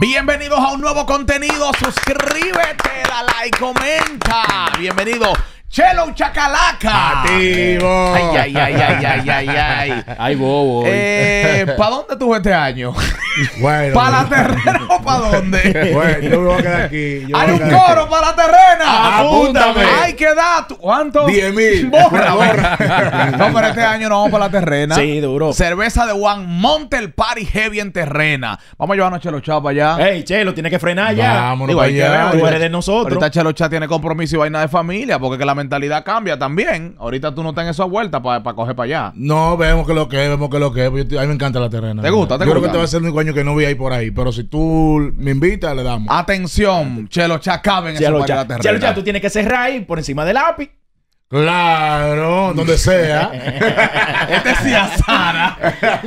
Bienvenidos a un nuevo contenido. Suscríbete, dale like, comenta. Bienvenido. Chelo Chacalaca. Activo. Ay, ay, ay, ay, ay, ay, ay. Ay, bobo. Eh, ¿Para dónde tú este año? Bueno. ¿Para la terrena o para dónde? Bueno, yo me voy a quedar aquí. Yo Hay un coro para la terrena. Ah, apúntame. Ay, ¿qué dato. ¿Cuánto? Diez mil. Borra, borra. no, pero este año no vamos para la terrena. Sí, duro. Cerveza de Juan, monte el party heavy en terrena. Vamos a llevarnos a Chelo Chá para allá. Ey, Chelo, tiene que frenar ya. Vámonos Digo, para allá. Tú eres de nosotros. Ahorita Chelo Chá tiene compromiso y vaina de familia porque que la mentalidad cambia también. Ahorita tú no estás en esa vuelta para coger para allá. No, vemos que lo que es, vemos que lo que es. a mí me encanta la terrena. ¿Te gusta? ¿Te yo creo que te va a ser el único año que no voy a ir por ahí. Pero si tú me invitas, le damos. Atención, Chelo Chá, cabe en de esa terrena. Chelo Chá, tú tienes que cerrar ahí por encima del api Claro, donde sea. este es Sara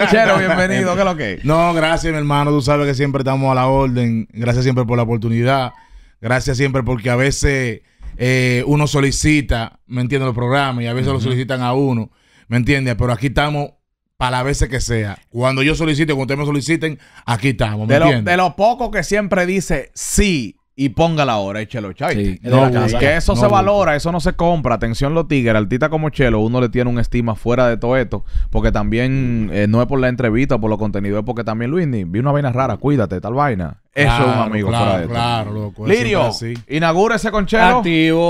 Chelo, bienvenido, ¿qué es lo que No, gracias, mi hermano. Tú sabes que siempre estamos a la orden. Gracias siempre por la oportunidad. Gracias siempre porque a veces eh, uno solicita, ¿me entiendes? Los programas y a veces lo solicitan a uno, ¿me entiendes? Pero aquí estamos para las veces que sea. Cuando yo solicite, cuando ustedes me soliciten, aquí estamos. ¿me de, de lo poco que siempre dice sí y póngala ahora y Chelo Chai. que eso se valora, eso no se compra. Atención los tigres, altita como Chelo, uno le tiene un estima fuera de todo esto. Porque también eh, no es por la entrevista, por los contenidos, es porque también Luis, vi una vaina rara, cuídate, tal vaina. Eso es un amigo claro, fuera de Claro, loco. Lirio, inaugúrese con Chelo.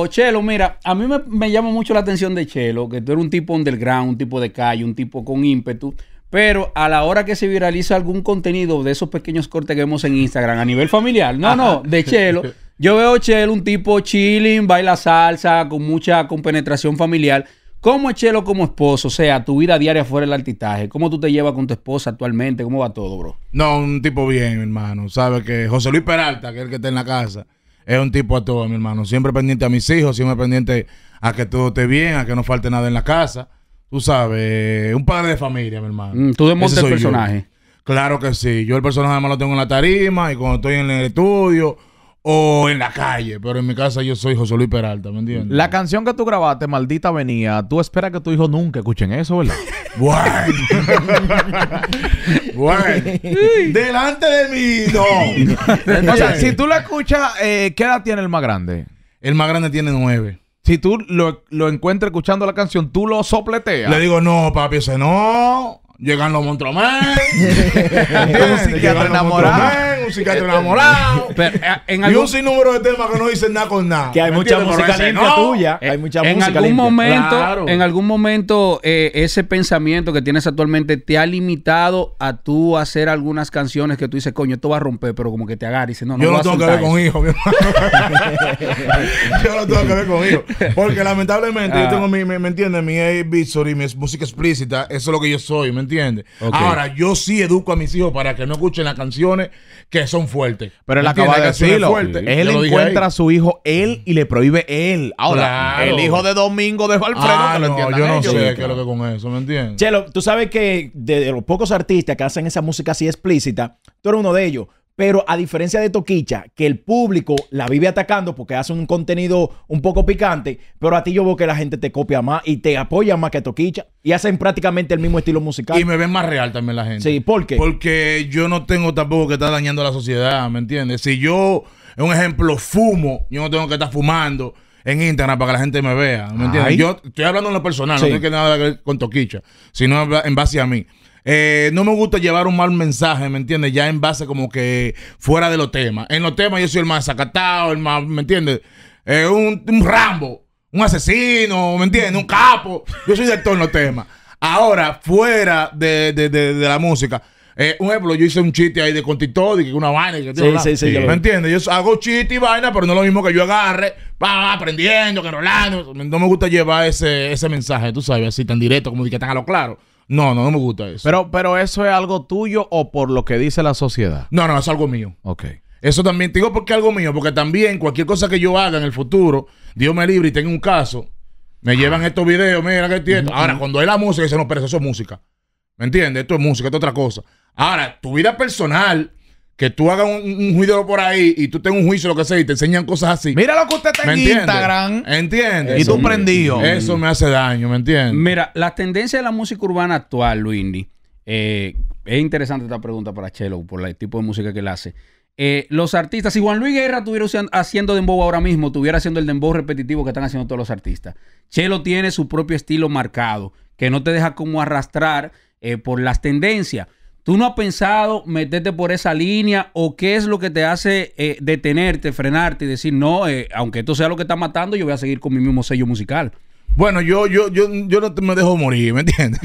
Chelo, mira, a mí me, me llama mucho la atención de Chelo, que tú eres un tipo underground, un tipo de calle, un tipo con ímpetu. Pero a la hora que se viraliza algún contenido de esos pequeños cortes que vemos en Instagram a nivel familiar, no, no, de Chelo, yo veo Chelo un tipo chilling, baila salsa, con mucha compenetración familiar. ¿Cómo es Chelo como esposo? O sea, tu vida diaria fuera del altitaje. ¿Cómo tú te llevas con tu esposa actualmente? ¿Cómo va todo, bro? No, un tipo bien, mi hermano. Sabe que José Luis Peralta, que es el que está en la casa, es un tipo a todo, mi hermano. Siempre pendiente a mis hijos, siempre pendiente a que todo esté bien, a que no falte nada en la casa tú sabes, un padre de familia, mi hermano. Mm, tú demuestras el personaje. Claro que sí. Yo el personaje además lo tengo en la tarima y cuando estoy en el estudio o en la calle, pero en mi casa yo soy José Luis Peralta, ¿me entiendes? La canción que tú grabaste, Maldita Venía, tú esperas que tu hijo nunca escuchen eso, ¿verdad? bueno. bueno. Delante de mí, no. o sea, si tú la escuchas, eh, ¿qué edad tiene el más grande? El más grande tiene nueve si tú lo, lo encuentras escuchando la canción, tú lo sopleteas. Le digo, no, papi, ese no. Llegan los Montroman. un psiquiatra enamorado. Un psiquiatra enamorado. Y un sinnúmero de temas que no dicen nada con nada. Que hay mucha música limpia tuya. Eh, hay mucha en algún Momento, En algún momento, eh, ese pensamiento que tienes actualmente te ha limitado a tú hacer algunas canciones que tú dices, coño, esto va a romper, pero como que te agarra y dices, no, no Yo no tengo que ver con hijos, yo no tengo que ver con hijos. Porque lamentablemente yo tengo ah. mi, ¿me entiendes? Mi a visor y mi música explícita. Eso es lo que yo soy, ¿me entiendes? Ahora, yo sí educo a mis hijos para que no escuchen las canciones que son fuertes. Pero él acaba de decirlo. Él encuentra a su hijo él y le prohíbe él. Ahora, el hijo de Domingo dejó Valfredo. ah, no, Yo no sé qué es lo que con eso, ¿me entiendes? Chelo, tú sabes que de los pocos artistas que hacen esa música así explícita, tú eres uno de ellos. Pero a diferencia de Toquicha, que el público la vive atacando porque hace un contenido un poco picante, pero a ti yo veo que la gente te copia más y te apoya más que Toquicha y hacen prácticamente el mismo estilo musical. Y me ven más real también la gente. Sí, ¿por qué? Porque yo no tengo tampoco que estar dañando a la sociedad, ¿me entiendes? Si yo, un ejemplo, fumo, yo no tengo que estar fumando en Instagram para que la gente me vea. ¿Me entiendes? Yo estoy hablando en lo personal, no tiene que nada que ver con Toquicha, sino en base a mí. Eh, no me gusta llevar un mal mensaje, ¿me entiendes? Ya en base como que fuera de los temas. En los temas yo soy el más acatado el más, ¿me entiendes? Eh, un, Rambo, un asesino, ¿me entiendes? Un capo. Yo soy de en los temas. Ahora, fuera de, de, de, la música. Eh, un ejemplo, yo hice un chiste ahí de Contito, de que una vaina. Que sí, sí, sí, ¿Me entiendes? Yo hago chiste y vaina, pero no es lo mismo que yo agarre, va, aprendiendo, que Rolando. No me gusta llevar ese, ese mensaje, tú sabes, así tan directo, como que tan a lo claro. No, no, no me gusta eso. Pero, pero eso es algo tuyo o por lo que dice la sociedad. No, no, es algo mío. Ok. Eso también, te digo porque es algo mío, porque también cualquier cosa que yo haga en el futuro, Dios me libre y tenga un caso, me llevan estos videos, mira que entiendo. Ahora, cuando hay la música, dicen, no, pero eso es música. ¿Me entiendes? Esto es música, esto es otra cosa. Ahora, tu vida personal, que tú hagas un, juicio por ahí y tú tengas un juicio, lo que sea, y te enseñan cosas así. Mira lo que usted está en entiende? Instagram. ¿Entiendes? Y tú prendido. Eso me hace daño, ¿me entiendes? Mira, la tendencia de la música urbana actual, Luini, eh, es interesante esta pregunta para Chelo por el tipo de música que él hace. Eh, los artistas, si Juan Luis Guerra estuviera haciendo dembow ahora mismo, estuviera haciendo el dembow repetitivo que están haciendo todos los artistas. Chelo tiene su propio estilo marcado, que no te deja como arrastrar eh, por las tendencias. ¿Tú no has pensado meterte por esa línea o qué es lo que te hace eh, detenerte, frenarte y decir, no, eh, aunque esto sea lo que está matando, yo voy a seguir con mi mismo sello musical? Bueno, yo, yo, yo, no me dejo morir, ¿me entiendes?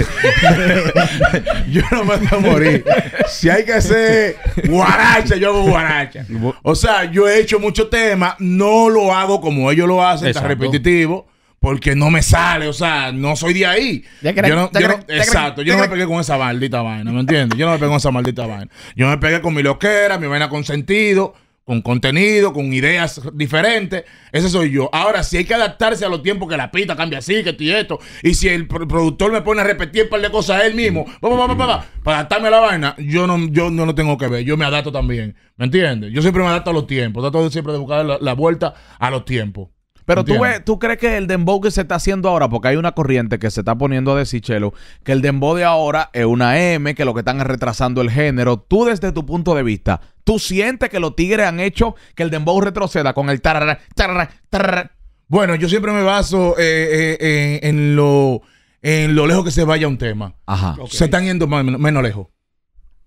yo no me dejo morir. Si hay que hacer guaracha, yo hago guaracha. O sea, yo he hecho muchos temas, no lo hago como ellos lo hacen, está repetitivo porque no me sale, o sea, no soy de ahí. exacto, yo no me pegué con esa maldita vaina, ¿me entiendes? Yo no me pegué con esa maldita vaina. Yo me pegué con mi loquera, mi vaina con sentido, con contenido, con ideas diferentes. Ese soy yo. Ahora, si hay que adaptarse a los tiempos que la pita cambia así, que esto y esto, y si el productor me pone a repetir un par de cosas a él mismo, para adaptarme a la vaina, yo no, yo no lo tengo que ver, yo me adapto también, ¿me entiendes? Yo siempre me adapto a los tiempos, trato siempre de buscar la vuelta a los tiempos. Pero tú, ves, tú crees que el dembow que se está haciendo ahora, porque hay una corriente que se está poniendo a decir, Chelo, que el dembow de ahora es una M, que lo que están retrasando el género. Tú desde tu punto de vista, ¿tú sientes que los tigres han hecho que el dembow retroceda con el tarra, tarra, tarra. Bueno, yo siempre me baso eh, eh, en lo en lo lejos que se vaya un tema. Ajá. Se están yendo menos lejos. Ok.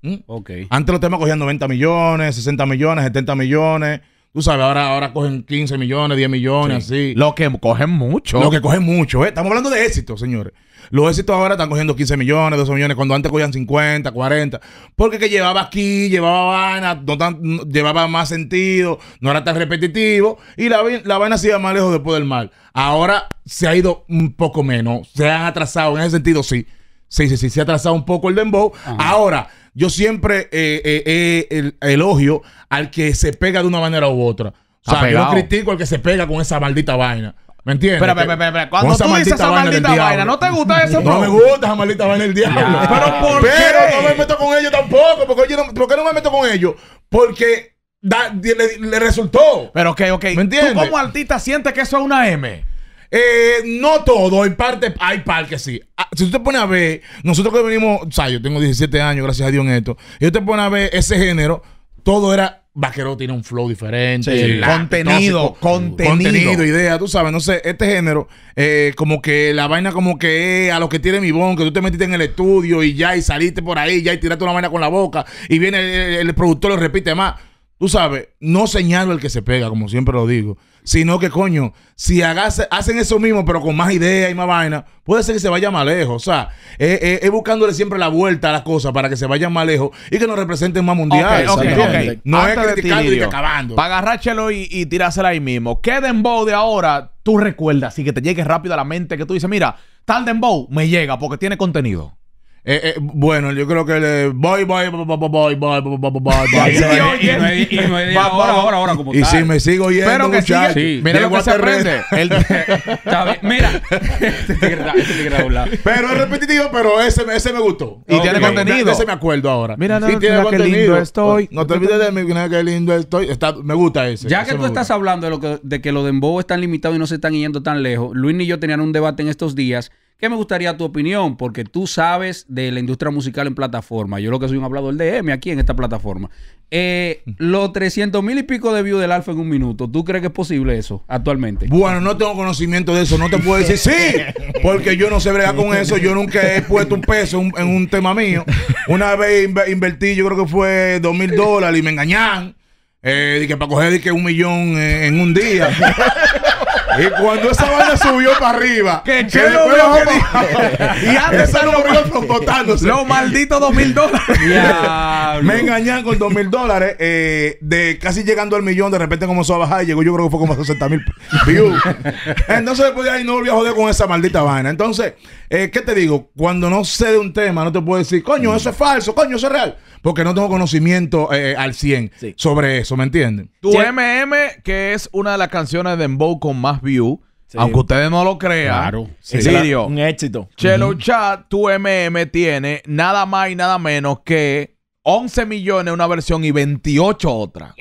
¿Mm? Okay. Antes los temas cogían 90 millones, 60 millones, 70 millones. Tú sabes, ahora, ahora cogen 15 millones, 10 millones, así. Lo que cogen mucho. Lo que cogen mucho, ¿eh? Estamos hablando de éxito, señores. Los éxitos ahora están cogiendo 15 millones, 12 millones, cuando antes cogían 50, 40. Porque que llevaba aquí, llevaba vaina, no tan, llevaba más sentido, no era tan repetitivo. Y la, la vaina se iba más lejos después del mal. Ahora se ha ido un poco menos. Se han atrasado, en ese sentido sí. Sí, sí, sí, se ha atrasado un poco el dembow. Ahora, yo siempre eh, eh, eh, el, elogio al que se pega de una manera u otra. O sea, yo critico al que se pega con esa maldita vaina. ¿Me entiendes? Pero, pero, pero, pero. cuando tú dices esa maldita vaina, ¿no te gusta eso? No me gusta esa maldita vaina del diablo. pero ¿por qué? Pero no me meto con ellos tampoco. Porque, yo no, ¿Por qué no me meto con ellos? Porque le, resultó. Pero ok, ok. ¿Me entiendes? ¿Tú como artista sientes que eso es una M? Eh, no todo, en parte hay par que sí. Ah, si tú te pones a ver, nosotros que venimos, o sea, yo tengo 17 años, gracias a Dios en esto, y yo te pones a ver ese género, todo era Vaquero tiene un flow diferente. contenido, contenido. Contenido, idea, tú sabes. No sé, este género, eh, como que la vaina como que es a los que tiene mi bon, que tú te metiste en el estudio y ya, y saliste por ahí, ya, y tiraste una vaina con la boca, y viene el, productor, lo repite más. Tú sabes, no señalo el que se pega, como siempre lo digo sino que, coño, si hacen eso mismo, pero con más ideas y más vaina, puede ser que se vaya más lejos. O sea, eh, eh, es buscándole siempre la vuelta a las cosas para que se vayan más lejos y que nos representen más mundiales. Ok, ok, ok. No es criticando y que acabando. Para y, y ahí mismo. ¿Qué dembow de ahora tú recuerdas y que te llegue rápido a la mente que tú dices, mira, tal dembow me llega porque tiene contenido? Eh, eh, bueno, yo creo que le voy, voy, voy, voy, voy, voy, voy, voy, voy. Y ahora, ahora, ahora, como Y si me sigo yendo, Pero mira lo que se aprende. El, mira. pero es repetitivo, pero ese, ese me gustó. Y tiene contenido. Ese me acuerdo ahora. Mira, no, tiene contenido. lindo estoy. No te olvides de mí, mira qué lindo estoy. me gusta ese. Ya que tú estás hablando de, lo que, de que los dembow están limitados y no se están yendo tan lejos, Luis y yo tenían un debate en estos días ¿Qué me gustaría tu opinión, porque tú sabes de la industria musical en plataforma. Yo lo que soy un hablador de M aquí en esta plataforma. Eh, mm. los 300 mil y pico de views del Alfa en un minuto, ¿tú crees que es posible eso actualmente? Bueno, no tengo conocimiento de eso, no te puedo decir sí, porque yo no sé bregar con eso, yo nunca he puesto un peso en un tema mío. Una vez invertí, yo creo que fue 2 mil dólares y me engañaron. Eh, que para coger que un millón eh, en un día. Y cuando esa vaina subió para arriba, que, que Y antes salió botándose. Los malditos dos mil dólares. Me engañan con dos mil dólares. Eh, de casi llegando al millón, de repente comenzó a bajar y llegó, yo creo que fue como a 60 mil Entonces, después ahí no volví a joder con esa maldita vaina. Entonces, eh, ¿qué te digo? Cuando no sé de un tema, no te puedo decir, coño, eso es falso, coño, eso es real. Porque no tengo conocimiento eh, al 100 sobre eso, ¿me entiendes? Tu MM, que es una de las canciones de Mbow con más view, Aunque ustedes no lo crean, un éxito. Chelo Chat, tu MM tiene nada más y nada menos que 11 millones una versión y 28 otra.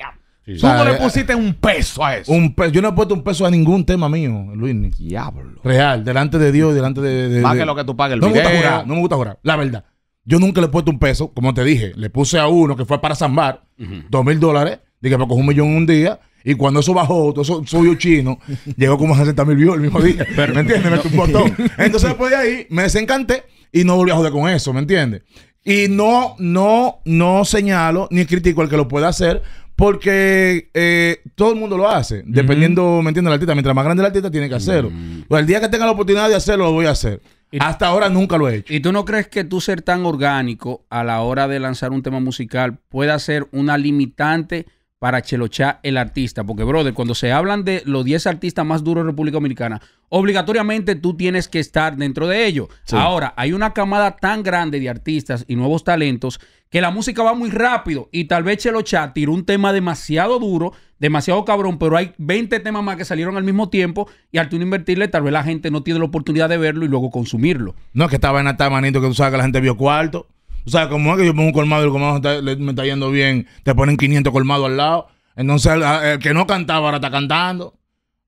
Tú no le pusiste un peso a eso. Un peso. Yo no he puesto un peso a ningún tema mío, Luis. Diablo. Real, delante de Dios, delante de. lo que tú pagues no Me gusta eh. jurar, no me gusta jurar, la verdad. Yo nunca le he puesto un peso, como te dije. Le puse a uno que fue para zambar, dos mil dólares. Dije, me cojo un millón en un día y cuando eso bajó, todo eso soy chino, llegó como a 60 mil views el mismo día. ¿Me entiendes? Me un Entonces, después de ahí, me desencanté y no volví a joder con eso, ¿me entiendes? Y no, no, no señalo ni critico al que lo pueda hacer, porque eh, todo el mundo lo hace, dependiendo, ¿me entiendes? La artista, mientras más grande la artista, tiene que mm. hacerlo. Pues, el día que tenga la oportunidad de hacerlo, lo voy a hacer. Hasta ahora nunca lo he hecho. ¿Y tú no crees que tú ser tan orgánico a la hora de lanzar un tema musical pueda ser una limitante? para Chelocha el artista. Porque, brother, cuando se hablan de los 10 artistas más duros de República Dominicana, obligatoriamente tú tienes que estar dentro de ellos. Ahora, hay una camada tan grande de artistas y nuevos talentos que la música va muy rápido y tal vez Chelocha tiró un tema demasiado duro, demasiado cabrón, pero hay 20 temas más que salieron al mismo tiempo y al tú no invertirle, tal vez la gente no tiene la oportunidad de verlo y luego consumirlo. No, es que estaba en esta manito que tú sabes que la gente vio cuarto. O sea, como es que yo pongo un colmado y el colmado me está yendo bien, te ponen 500 colmados al lado. Entonces, el, que no cantaba ahora está cantando.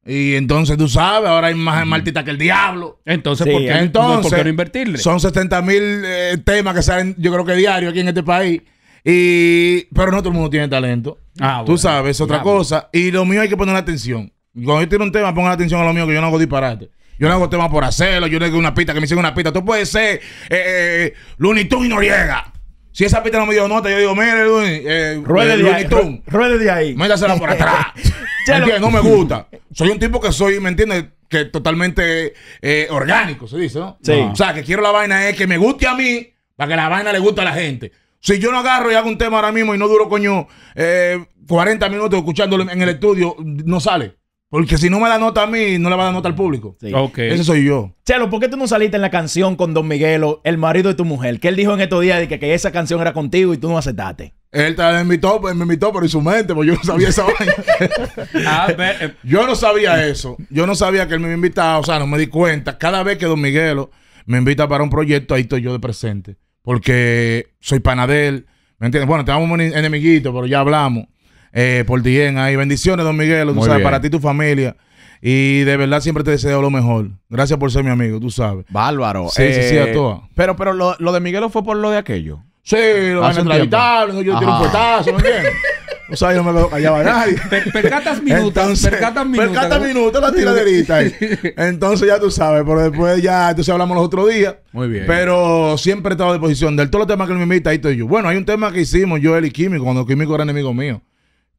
Y entonces tú sabes, ahora hay más martita que el diablo. Entonces, ¿por, qué, entonces no invertirle? Son 70 mil eh, temas que salen, yo creo que diario aquí en este país. Y, pero no todo el mundo tiene talento. Ah, tú sabes, es otra cosa. Y lo mío hay que ponerle atención. Cuando yo tiro un tema, pongan atención a lo mío, que yo no hago disparate yo no hago tema por hacerlo, yo le doy una pista que me hicieron una pista. Tú puedes ser eh, eh, eh, Looney Tunes y Noriega. Si esa pista no me dio nota, yo digo, mire, Looney, eh, ruede, eh, de ahí, ruede de ahí. Métasela por atrás. no me gusta. Soy un tipo que soy, ¿me entiendes? Que totalmente orgánico, se dice, ¿no? Sí. O sea, que quiero la vaina es que me guste a mí para que la vaina le guste a la gente. Si yo no agarro y hago un tema ahora mismo y no duro, coño, 40 minutos escuchándolo en el estudio, no sale. Porque si no me la nota a mí, no la va a dar nota al público. Sí. Ese soy yo. Chelo, ¿por qué tú no saliste en la canción con Don Miguelo, el marido de tu mujer? Que él dijo en estos días de que, esa canción era contigo y tú no aceptaste. Él me invitó, pues, me invitó, pero en su mente, porque yo no sabía esa vaina. Ah, eh. yo no sabía eso. Yo no sabía que él me invitaba. o sea, no me di cuenta. Cada vez que Don Miguelo me invita para un proyecto, ahí estoy yo de presente. Porque soy panadero, ¿me entiendes? Bueno, estábamos enemiguitos, pero ya hablamos eh, por en ahí. Bendiciones, don Miguel, tú sabes, para ti y tu familia. Y de verdad siempre te deseo lo mejor. Gracias por ser mi amigo, tú sabes. Bárbaro. Sí, sí, sí, a eh, Pero, pero lo, lo, de Miguelo fue por lo de aquello. Sí, lo de inevitable, yo tiro un puertazo ¿me entiendes? O sea, yo no me veo callado. a nadie. percatas minutos. percatas minutos. Percatas minutos la tiraderita Entonces ya tú sabes, pero después ya, entonces hablamos los otros días. Muy bien. Pero siempre he estado a disposición. De todos los temas que me invita, ahí estoy yo. Bueno, hay un tema que hicimos yo, él y Químico, cuando Químico era enemigo mío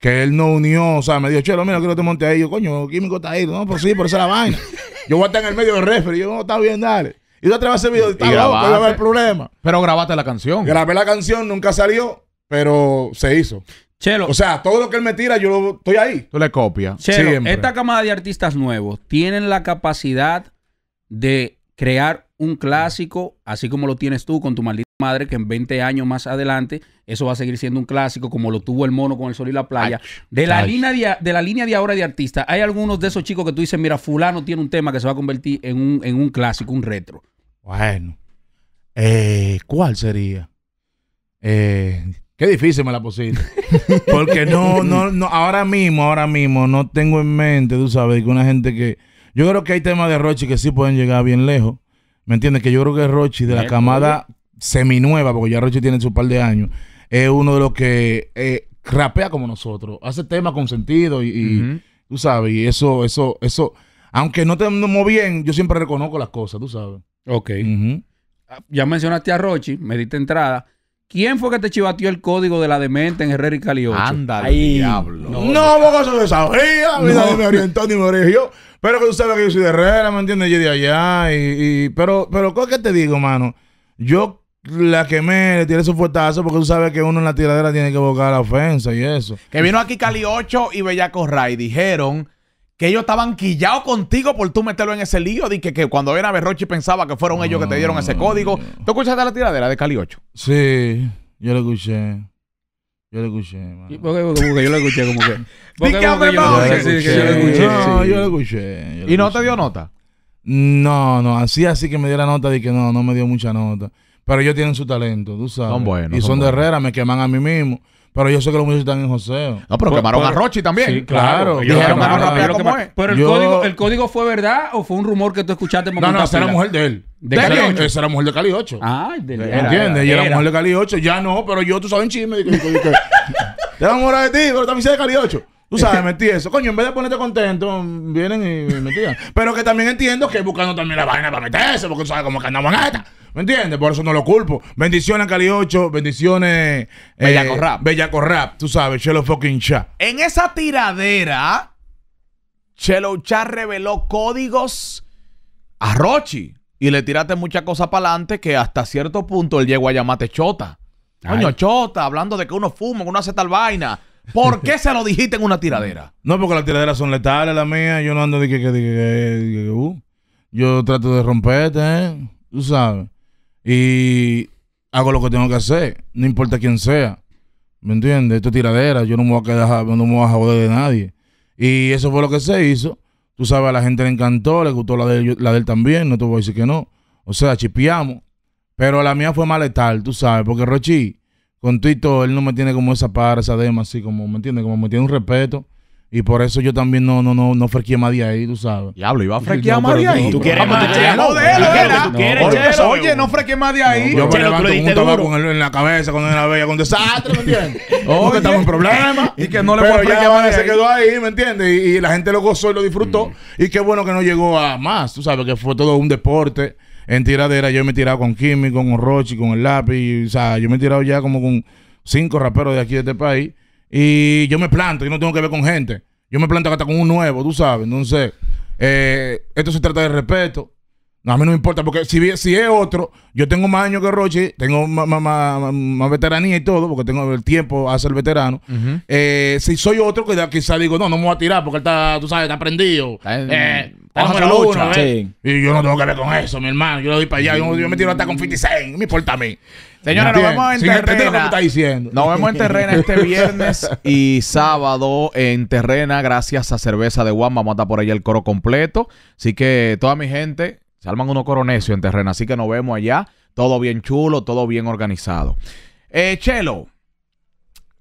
que él no unió, o sea, me dijo, chelo, mira, que te monte ahí. Yo, coño, químico está ahí. No, pues sí, por esa la vaina. Yo voy a estar en el medio del refri. Yo, no, está bien, dale. Y tú atreves a ese video, está loco, va problema. Pero grabaste la canción. Grabé la canción, nunca salió, pero se hizo. Chelo. O sea, todo lo que él me tira, yo lo, estoy ahí. Tú le copias. Chelo, esta camada de artistas nuevos tienen la capacidad de crear un clásico, así como lo tienes tú con tu maldita madre que en 20 años más adelante eso va a seguir siendo un clásico como lo tuvo el mono con el sol y la playa. De la, línea de, la línea de ahora de artista, hay algunos de esos chicos que tú dices, mira, fulano tiene un tema que se va a convertir en un, clásico, un retro. Bueno, eh, ¿cuál sería? Eh, qué difícil me la pusiste. Porque no, no, no, ahora mismo, ahora mismo, no tengo en mente, tú sabes, que una gente que... Yo creo que hay temas de Rochi que sí pueden llegar bien lejos. ¿Me entiendes? Que yo creo que Rochi de la camada nueva, porque ya Rochi tiene su par de años, es uno de los que eh, rapea como nosotros, hace temas con sentido y, tú sabes, y eso, eso, eso, aunque no te muy bien, yo siempre reconozco las cosas, tú sabes. Ok. Ah, ya mencionaste a Rochi, me diste entrada. ¿Quién fue que te chivateó el código de la demente en Herrera y Cali Anda, diablo. No, no, porque eso se sabía. No. me orientó ni me Pero que tú sabes que yo soy de Herrera, ¿me entiendes? Yo de allá. Y, y, pero, pero, ¿qué te digo, mano? Yo la quemé, le Tiene su fuertazo porque tú sabes que uno en la tiradera tiene que buscar la ofensa y eso. Que vino aquí Cali 8 y Bellaco Ray. Dijeron que ellos estaban quillados contigo por tú meterlo en ese lío. Dije que, cuando era Berrochi pensaba que fueron ellos que te dieron ese ah. código. ¿Tú escuchaste la tiradera de Cali 8? Sí, yo lo escuché. Yo lo escuché, Porque, yo lo escuché como que. yo, No, yo lo escuché. ¿Y no te dio nota? No, no, así así que me la nota, dije que no, no me dio mucha nota pero ellos tienen su talento, tú sabes. Son buenos. Y son, de Herrera, me queman a mí mismo. Pero yo sé que los muchachos están en José No, pero que pues, quemaron a Rochi también. Sí, claro. Pero el, código, el código fue verdad o fue un rumor que tú escuchaste No, no, esa era mujer de él. ¿De, Cali 8. Esa era mujer de Cali 8. Ah, de él. ¿Entiendes? Ella era mujer de Cali 8. Ya no, pero yo, tú sabes, en chisme. Te van a morar de ti, pero también sé de Cali 8. Tú sabes, metí eso. Coño, en vez de ponerte contento, vienen y metían. Pero que también entiendo que buscando también la vaina para meterse, porque tú sabes cómo que en esta. ¿Me entiendes? Por eso no lo culpo. Bendiciones Cali 8, bendiciones. Eh, Bellaco corrap. Rap. Bellaco Rap, tú sabes, Chelo fucking Cha. En esa tiradera, Chelo Cha reveló códigos a Rochi y le tiraste muchas cosas para adelante que hasta cierto punto él llegó a llamarte Chota. Coño, Chota, hablando de que uno fuma, que uno hace tal vaina. ¿Por qué se lo dijiste en una tiradera? No, porque las tiraderas son letales, la mía. Yo no ando de que, que, que, que uh. yo trato de romperte, ¿eh? Tú sabes y hago lo que tengo que hacer, no importa quién sea. ¿Me entiendes? Esto es tiradera, yo no me voy a quedar, no me voy a joder de nadie. Y eso fue lo que se hizo. Tú sabes, a la gente le encantó, le gustó la de, la de él también, no te voy a decir que no. O sea, chipeamos. Pero la mía fue más letal, tú sabes, porque Rochi, con Tito, él no me tiene como esa par esa dema, así como, ¿me entiendes? Como me tiene un respeto. Y por eso yo también no, no, no, no frequé más de ahí, tú sabes. Diablo, iba a frequear ah, más de ahí. ¿Tú quieres más Oye, no frequé más de ahí. yo me levanto con un tabaco en la cabeza, con una bella, con desastre, ¿me entiendes? Oh, que estamos en problemas. Y que no le voy a se quedó ahí, ¿me entiendes? Y la gente lo gozó y lo disfrutó. Mm. Y qué bueno que no llegó a más, tú sabes, que fue todo un deporte en tiradera. Yo me he tirado con Kimi, con Rochi, con el lápiz. O sea, yo me he tirado ya como con cinco raperos de aquí de este país y yo me planto, yo no tengo que ver con gente. Yo me planto hasta con un nuevo, tú sabes. Entonces, eh, esto se trata de respeto. a mí no me importa, porque si, es otro, yo tengo más años que Roche, tengo más, más, más, veteranía y todo, porque tengo el tiempo a ser veterano. eh, si soy otro, que quizás digo, no, no me voy a tirar porque él está, tú sabes, está prendido. eh, lucha, ¿eh? Y yo no tengo que ver con eso, mi hermano. Yo lo doy para allá, yo, me tiro hasta con 56, me importa a mí. Señores, nos vemos en Terrena. vemos en este viernes y sábado en Terrena, gracias a Cerveza de Juan. Vamos a estar por allá el coro completo. Así que toda mi gente, se arman unos coronecio en Terrena. Así que nos vemos allá. Todo bien chulo, todo bien organizado. Eh, Chelo,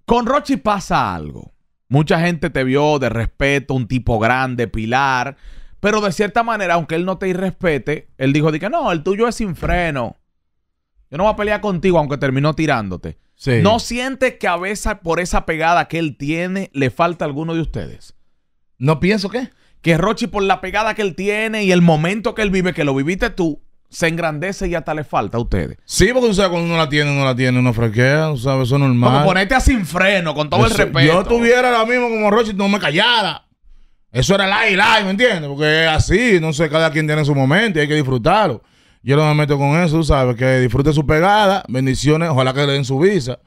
con Rochi pasa algo. Mucha gente te vio de respeto, un tipo grande, pilar. Pero de cierta manera, aunque él no te irrespete, él dijo de que no, el tuyo es sin freno. Yo no voy a pelear contigo aunque terminó tirándote. Sí. ¿No sientes que a veces por esa pegada que él tiene le falta a alguno de ustedes? No pienso que. Que Rochi por la pegada que él tiene y el momento que él vive, que lo viviste tú, se engrandece y hasta le falta a ustedes. Sí, porque sabes, cuando uno la tiene, uno la tiene, uno fresquea, tú sabes, eso es normal. Como ponerte a sin freno, con todo el respeto. Yo tuviera lo mismo como Rochi, no me callara. Eso era live, y ¿me entiendes? Porque así, no sé, cada quien tiene su momento y hay que disfrutarlo. Yo no me meto con eso, ¿sabes? Que disfrute su pegada, bendiciones, ojalá que le den su visa.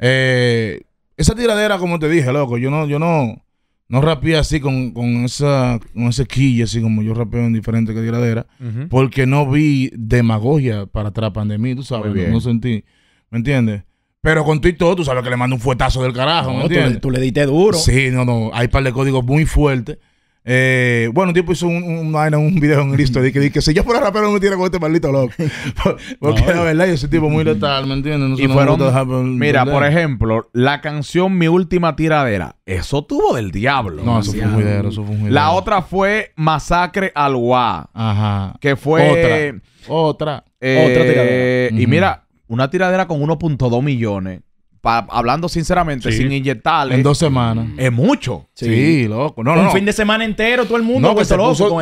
Eh, esa tiradera, como te dije, loco, yo no, yo no, no rapeé así con, con esa, con ese quille, así como yo rapeo en diferente tiradera porque no vi demagogia para atrás, de mí, tú sabes, no, sentí, ¿me entiendes? Pero con todo, tú sabes que le mando un fuetazo del carajo, no, entiendes? Tú, le diste duro. Sí, no, no, hay par de códigos muy fuertes eh, bueno, un tipo hizo un, un video en listo de que, dice, que si yo fuera rapero me tira con este maldito loco. Porque la verdad, yo soy tipo muy mm. letal, ¿me entiendes? y fueron, mira, por ejemplo, la canción Mi Última Tiradera. Eso tuvo del diablo. No, eso fue, eso fue un La otra fue Masacre al Guá. Ajá. Que fue... Otra. Otra. Eh, otra tiradera. Y mira, una tiradera con 1.2 millones hablando sinceramente, sin inyectarle. En dos semanas. Es mucho. Sí, loco. No, Un fin de semana entero, todo el mundo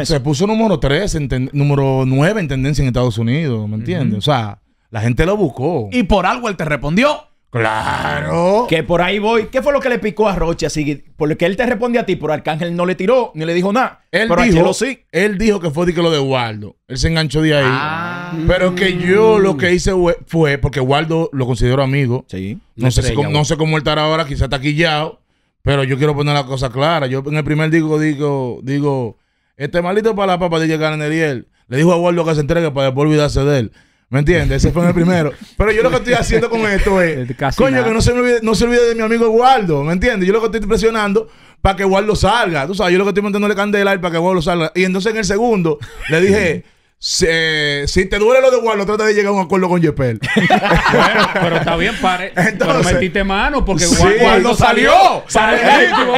se puso, número 3, número 9 en tendencia en Estados Unidos, ¿me entiendes? O sea, la gente lo buscó. Y por algo él te respondió. Claro. Que por ahí voy. ¿Qué fue lo que le picó a Roche así? Porque él te responde a ti, por Arcángel no le tiró ni le dijo nada. Él dijo, sí. Él dijo que fue de que lo de Waldo. Él se enganchó de ahí. Ah. Pero que yo mm. lo que hice fue, porque Waldo lo considero amigo. Sí. No, sé, no sé cómo él estará ahora, quizá está quillado. Pero yo quiero poner la cosa clara. Yo en el primer digo digo, digo, este malito para la papa de Neriel. Le dijo a Waldo que se entregue para después olvidarse de él. ¿Me entiendes? Ese fue el primero. Pero yo lo que estoy haciendo con esto es. coño, que no se, me olvide, no se olvide de mi amigo Eduardo ¿Me entiendes? Yo lo que estoy presionando para que Waldo salga. Tú sabes, yo lo que estoy metiéndole candela para que Waldo salga. Y entonces en el segundo le dije. Si, si, te duele lo de Waldo, trata de llegar a un acuerdo con Jepel bueno, pero está bien, pare. Entonces, pero metiste mano porque sí, salió. salió. Salió. Salí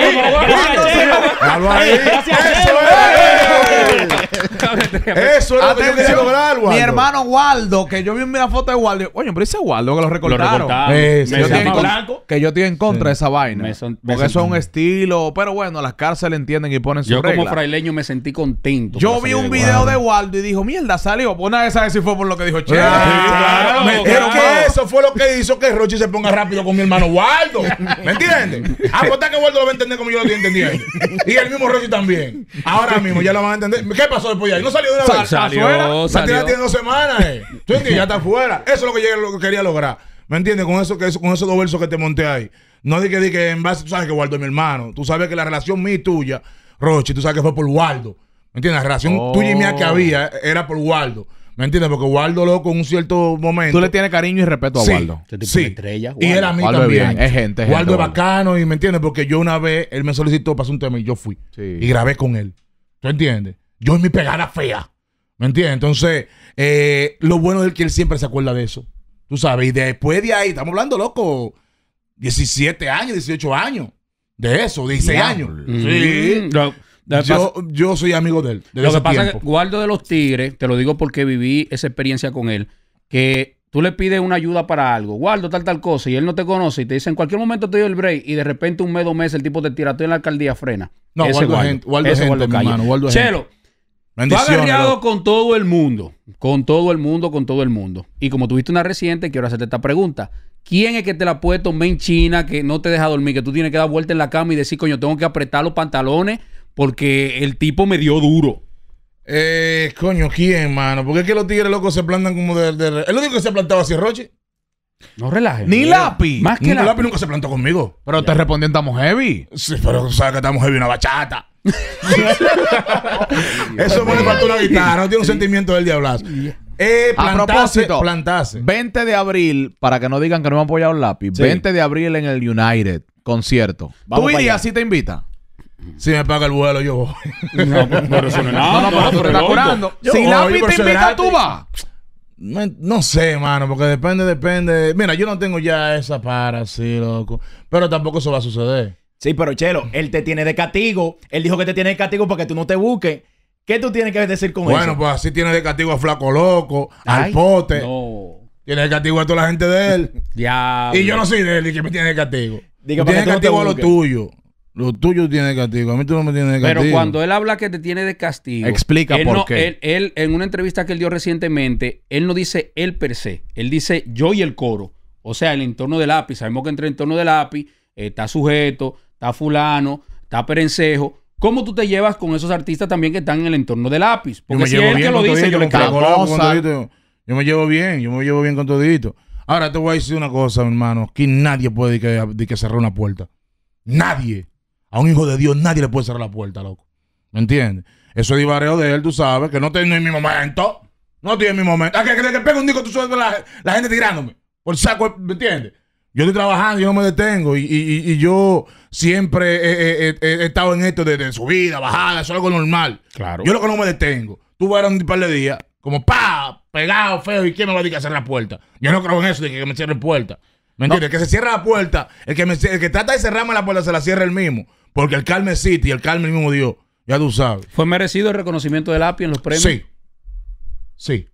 eso es lo que yo quería lograr, Mi hermano Waldo, que yo vi una foto de Waldo. Oye, pero ese Waldo que lo recortaron. Que yo estoy en contra de esa vaina. Porque son, porque eso es un estilo. Pero bueno, las cárceles entienden y ponen su Yo como fraileño me sentí contento. Yo vi un video de Waldo y dijo, mierda, salió. Pues una a ver si fue por lo que dijo Che. que eso fue lo que hizo que Rochi se ponga rápido con mi hermano Waldo. ¿Me entiendes? Apuesta ah, que Waldo lo va a entender como yo lo estoy entendiendo. Y el mismo Rochi también. Ahora mismo ya lo van a entender. ¿Qué pasó no salió de una vez. Salió, dos semanas. Eh. Ya está afuera. Eso es lo que, quería lograr. ¿Me entiendes? Con, eso, con esos dos versos que te monté ahí. No di que, di que en base, tú sabes que Waldo es mi hermano. Tú sabes que la relación mía y tuya, Roche tú sabes que fue por Waldo. ¿Me entiendes? La relación oh. tuya y mía que había eh, era por Waldo. ¿Me entiendes? Porque Waldo, loco, en un cierto momento. Tú le tienes cariño y respeto a Waldo. sí. Y era a mí también. Waldo es bacano y me entiendes. Porque yo una vez, él me solicitó para hacer un tema y yo fui. Y grabé con él. ¿Tú entiendes? yo en mi pegada fea. ¿Me entiendes? Entonces, eh, lo bueno es que él siempre se acuerda de eso. Tú sabes, y después de ahí, estamos hablando, loco, 17 años, 18 años. De eso, 16 años. Mm. Sí. Yo, soy amigo de él. lo que pasa es que guardo de los tigres, te lo digo porque viví esa experiencia con él, que tú le pides una ayuda para algo, guardo tal, tal cosa, y él no te conoce y te dice, en cualquier momento te dio el break, y de repente un mes, dos meses, el tipo te tira, tú en la alcaldía frena. No, guardo, guardo, gente, guardo, gente, mi mano, guardo Chelo, Va Tú con todo el mundo, con todo el mundo, con todo el mundo. Y como tuviste una reciente, quiero hacerte esta pregunta. ¿Quién es que te la ha puesto en China, que no te deja dormir, que tú tienes que dar vuelta en la cama y decir, coño, tengo que apretar los pantalones porque el tipo me dio duro? Eh, coño, ¿quién, mano? Porque es que los tigres locos se plantan como de, El único que se ha plantado así, Roche. No relajes. Ni lápiz. Más que lápiz. nunca se plantó conmigo. Pero te responden, estamos heavy. Sí, pero tú sabes que estamos heavy una bachata. Eso me para tú la guitarra. No tiene un sentimiento del diablazo. Eh, A propósito, Plantase 20 de abril, para que no digan que no me han apoyado el lápiz, 20 de abril en el United, concierto. ¿Tú irías si te invita? Si me paga el vuelo, yo voy. No, pero eso no es nada. No, no, pero tú te estás curando. Si lápiz te invita, tú vas no sé, mano, porque depende, depende. Mira, yo no tengo ya esa para sí, loco. Pero tampoco eso va a suceder. Sí, pero Chelo, él te tiene de castigo. Él dijo que te tiene de castigo porque tú no te busques. ¿Qué tú tienes que decir con bueno, eso? Bueno, pues así tiene de castigo a Flaco Loco, al Pote. No. Tiene de castigo a toda la gente de él. ya. Y yo no soy de él y que me tiene de castigo. Tiene de castigo a lo tuyo. Lo tuyo tiene de castigo, a mí tú no me tienes de castigo. Pero cuando él habla que te tiene de castigo. Explica por qué. Él, en una entrevista que él dio recientemente, él no dice él per se, él dice yo y el coro. O sea, el entorno del lápiz. Sabemos que entre el entorno del lápiz eh, está sujeto, está fulano, está perencejo. ¿Cómo tú te llevas con esos artistas también que están en el entorno del lápiz? Porque yo me si llevo él bien lo dice, yo me llevo bien, yo me llevo bien con todito. Ahora te voy a decir una cosa, hermano. Aquí nadie puede que, cerrar una puerta. Nadie. A un hijo de Dios nadie le puede cerrar la puerta, loco. ¿Me entiendes? Eso es divareo de él, tú sabes, que no tiene en mi momento. No tiene mi momento. ¿A ah, que, le que un disco, tú la, la gente tirándome. Por saco, ¿me entiendes? Yo estoy trabajando, yo no me detengo. Y, yo siempre he, estado en esto de, subida, bajada, eso es algo normal. Claro. Yo lo que no me detengo. Tú vas a un par de días, como pa, pegado, feo, y quién me va a decir que cerrar la puerta. Yo no creo en eso de que me cierre la puerta. El que se cierra la puerta, el que, trata de cerrarme la puerta, se la cierra el mismo. Porque el Carmen City, el Carmen mismo dio. Ya tú sabes. ¿Fue merecido el reconocimiento del API en los premios? Sí. Sí.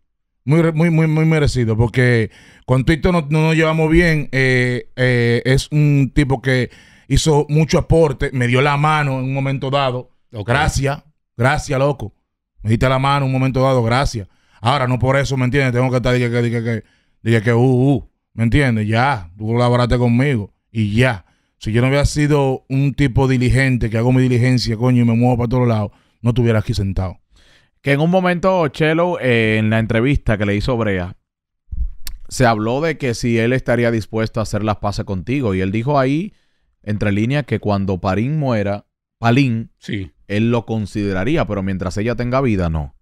Muy, muy, muy, muy merecido. Porque con esto no, nos llevamos bien. Eh, eh, es un tipo que hizo mucho aporte. Me dio la mano en un momento dado. Gracias. Gracias, loco. Me diste la mano en un momento dado. Gracias. Ahora, no por eso, ¿me entiendes? Tengo que estar. que. Dije que. Dije que. Uh, uh. ¿Me entiendes? Ya, tú colaboraste conmigo y ya. Si yo no hubiera sido un tipo diligente que hago mi diligencia, coño, y me muevo para todos lados, no estuviera aquí sentado. Que en un momento, Chelo, eh, en la entrevista que le hizo Brea, se habló de que si él estaría dispuesto a hacer las paces contigo. Y él dijo ahí, entre líneas, que cuando Parín muera, Palín, sí. él lo consideraría, pero mientras ella tenga vida, no.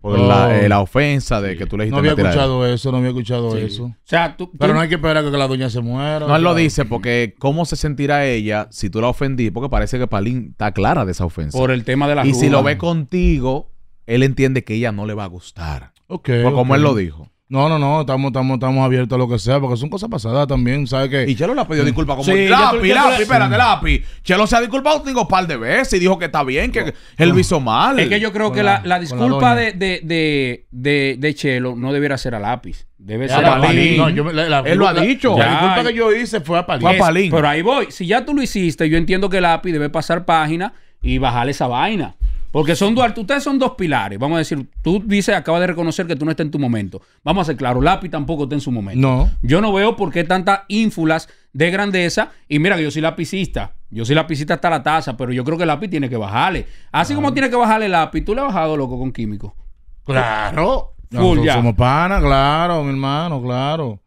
Por oh. eh, la, ofensa de que tú le dijiste. No había escuchado eso, no había escuchado eso. O sea, tú, Pero no hay que esperar que la doña se muera. No, él lo dice porque cómo se sentirá ella si tú la ofendí, porque parece que Palín está clara de esa ofensa. Por el tema de la Y si lo ve contigo, él entiende que ella no le va a gustar. Ok. como él lo dijo. No, no, no, estamos, estamos, estamos abiertos a lo que sea, porque son cosas pasadas también, ¿sabes qué? Y Chelo le ha pedido mm. disculpas como sí, lápiz, lápiz, espérate, mm. lápiz. Chelo se ha disculpado, un par de veces y dijo que está bien, que él lo hizo mal. Es que yo creo que la, la, disculpa de, de, de, de, de Chelo no debiera ser a Lápiz. Debe ser a Palín. No, yo, Él lo ha dicho. La, disculpa que yo hice fue a Palín. Pero ahí voy. Si ya tú lo hiciste, yo entiendo que Lápiz debe pasar página y bajarle esa vaina. Porque son duarte. ustedes son dos pilares. Vamos a decir, tú dices, acaba de reconocer que tú no estás en tu momento. Vamos a ser claro, Lápiz tampoco está en su momento. No. Yo no veo por qué tantas ínfulas de grandeza. Y mira yo soy lapicista. Yo soy lapicista hasta la taza, pero yo creo que Lápiz tiene que bajarle. Así como tiene que bajarle Lápiz, tú le has bajado loco con químico. Claro. Full, Somos pana, claro, mi hermano, claro.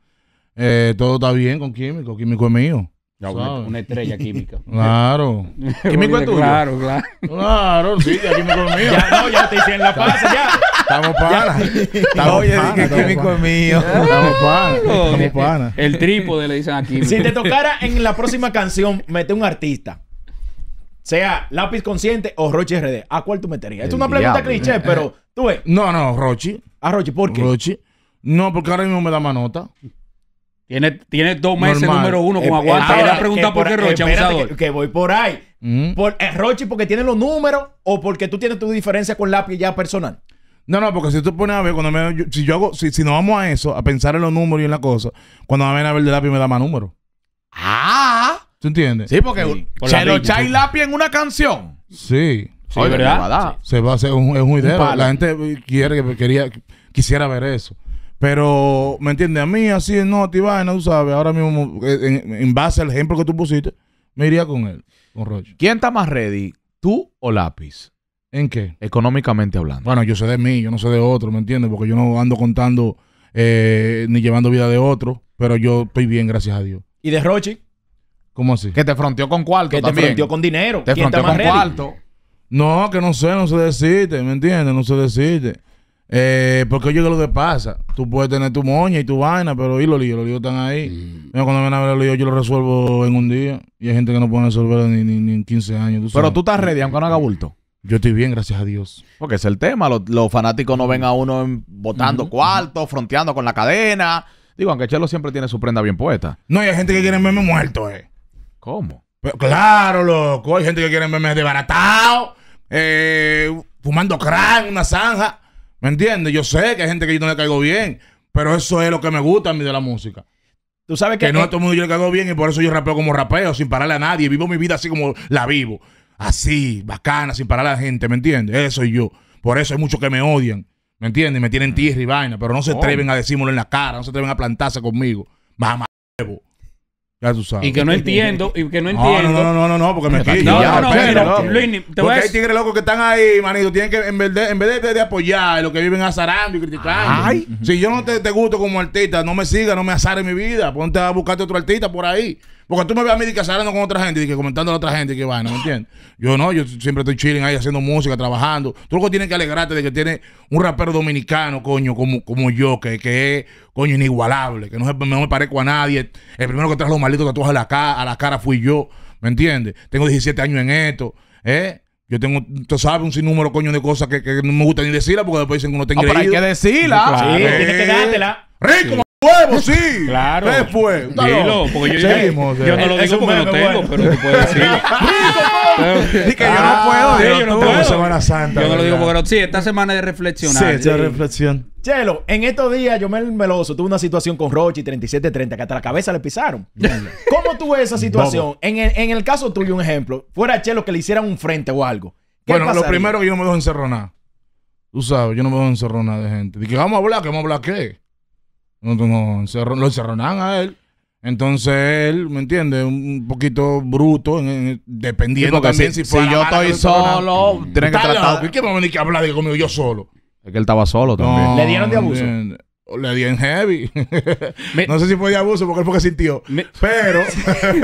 Eh, todo está bien con químico. Químico es mío una, estrella química. Claro. ¿Químico es tuyo? Claro, claro. Claro, sí, ya químico es mío. Ya, no, ya te hice en la fase, ya. Estamos para. Estamos Oye, químico es mío. Estamos para. Estamos para. El, trípode le dicen a aquí. Si te tocara en la próxima canción, mete un artista. Sea Lápiz Consciente o Rochi RD. ¿A cuál tú meterías? Es una pregunta cliché, pero tú ves. No, no, Rochi. A Rochi, ¿por qué? Rochi. No, porque ahora mismo me da manota. Tiene, dos meses número uno con eh, aguanta. la pregunta por, por qué Rochi, abusador. Que, que, voy por ahí. Mm. Por, eh, Rochi porque tiene los números o porque tú tienes tu diferencia con lápiz ya personal? No, no, porque si tú pones a ver, cuando me, si yo hago, si, si nos vamos a eso, a pensar en los números y en la cosa, cuando me ven a ver de lápiz me da más números. Ah. ¿Tú entiendes? Sí, porque se lo echáis lápiz en una canción. Sí. Sí, ¿verdad? Se va a hacer un, es un, un idea. La gente quiere, quería, quisiera ver eso. Pero, ¿me entiendes? A mí, así no no vaina, tú sabes, ahora mismo, eh, en, base al ejemplo que tú pusiste, me iría con él, con Rochi. ¿Quién está más ready, tú o Lápiz? ¿En qué? Económicamente hablando. Bueno, yo sé de mí, yo no sé de otro, ¿me entiendes? Porque yo no ando contando eh, ni llevando vida de otro, pero yo estoy bien, gracias a Dios. ¿Y de Rochi? ¿Cómo así? Que te fronteó con cuarto Que te fronteó con dinero. ¿Quién está más ready? No, que no sé, no sé decirte, ¿me entiendes? No sé decirte. Eh, porque yo ¿qué lo que pasa? Tú puedes tener tu moña y tu vaina, pero y los líos, los líos están ahí. Yo mm. cuando a ver los líos, yo los resuelvo en un día. Y hay gente que no puede resolver ni, ni, en 15 años. pero tú estás ready, aunque no haga bulto. Yo estoy bien, gracias a Dios. Porque es el tema. Los, fanáticos no ven a uno botando cuarto, cuartos, fronteando con la cadena. Digo, aunque Chelo siempre tiene su prenda bien puesta. No, hay gente que quiere verme muerto, ¿eh? ¿Cómo? claro, loco. Hay gente que quiere verme desbaratado, eh, fumando crack, En una zanja. ¿Me entiendes? Yo sé que hay gente que yo no le caigo bien, pero eso es lo que me gusta a mí de la música. Tú sabes que. no a eh, todo el mundo yo le caigo bien y por eso yo rapeo como rapeo, sin pararle a nadie. Vivo mi vida así como la vivo. Así, bacana, sin pararle a la gente, ¿me entiendes? Eso soy yo. Por eso hay muchos que me odian, ¿me entiendes? Me tienen tierra y vaina, pero no se atreven a decírmelo en la cara, no se atreven a plantarse conmigo. Mamá huevo. Y que no entiendo, y que no entiendo. No, no, no, no, no, porque me quito. No, Porque hay tigres locos que están ahí, manito. Tienen que, en vez de, en vez de, apoyar lo que viven azarando y criticando. Ay. Si yo no te, gusto como artista, no me sigas, no me azare mi vida. Ponte a buscarte otro artista por ahí. Porque tú me ves a mí que con otra gente y que comentando a otra gente que vaina, ¿me entiendes? Yo no, yo siempre estoy chilling ahí haciendo música, trabajando. Tú lo que tienes que alegrarte de que tiene un rapero dominicano, coño, como, como yo, que, que es, coño, inigualable, que no, me parezco a nadie. El primero que trajo los maldito tatuaje a la, cara, a la cara fui yo, ¿me entiendes? Tengo 17 años en esto, ¿eh? Yo tengo, tú sabes, un sinnúmero coño de cosas que, que no me gusta ni decirla porque después dicen que uno está creído. Ah, pero hay que decirla. Claro. Sí, tienes que dártela. ¡Rico! Sí. Huevo, sí. Claro. Después. Dilo, porque yo, yo, no lo eh, digo porque lo tengo, pero tú puedes decirlo. ¡Rico! Dice que yo no ah, puedo. yo no puedo. Semana Santa. Yo no lo digo porque Sí, esta semana de reflexionar. Sí, esta reflexión. Chelo, en estos días yo me, meloso, tuve una situación con Rochi 37-30 que hasta la cabeza le pisaron. ¿Cómo tuve esa situación? En el, caso tuyo, un ejemplo, fuera Chelo que le hicieran un frente o algo. Bueno, lo primero que yo no me dejo encerronar. Tú sabes, yo no me dejo encerronar de gente. Dije, vamos a hablar, que vamos a hablar qué. No, no, lo encerronan a él. Entonces él, ¿me entiendes? Un poquito bruto, dependiendo también si, si yo estoy solo, tienen que tratar. ¿Qué me a venir que hablar de conmigo yo solo? Es que él estaba solo también. ¿Le dieron de abuso? Le di en heavy. no sé si fue de abuso porque él fue que sintió. Pero.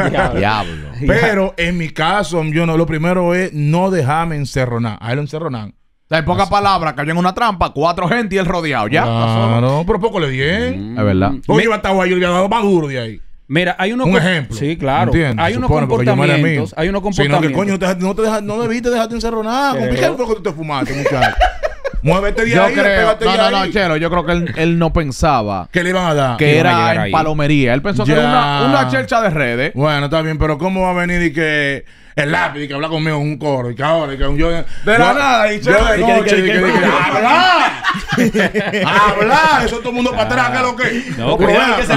Diablo. Pero en mi caso, yo no, lo primero es no dejarme encerronar. A él encerronar. O sea, en pocas palabras, cayó en una trampa, cuatro gente y él rodeado, ¿ya? no, pero poco le di. ¿eh? es verdad. Oye, va iba a estar guay, yo le había dado más duro de ahí. Mira, hay unos. Un ejemplo. Sí, claro. Hay unos Supone, comportamientos. Hay unos comportamientos. sino no, que coño, no, te, no, no debiste dejarte encerronar. ¿Con qué fue que tú te fumaste, muchacho? Muévete de yo ahí, creo, no, no, no, Chelo, yo creo que él, no pensaba que le iban a dar que era en palomería. Él pensó que era una, una chercha de redes. Bueno, está bien, pero ¿cómo va a venir y que el lápiz y que habla conmigo en un coro y que ahora y que yo de la nada y Chelo de noche y que eso todo el mundo para atrás acá lo que no que se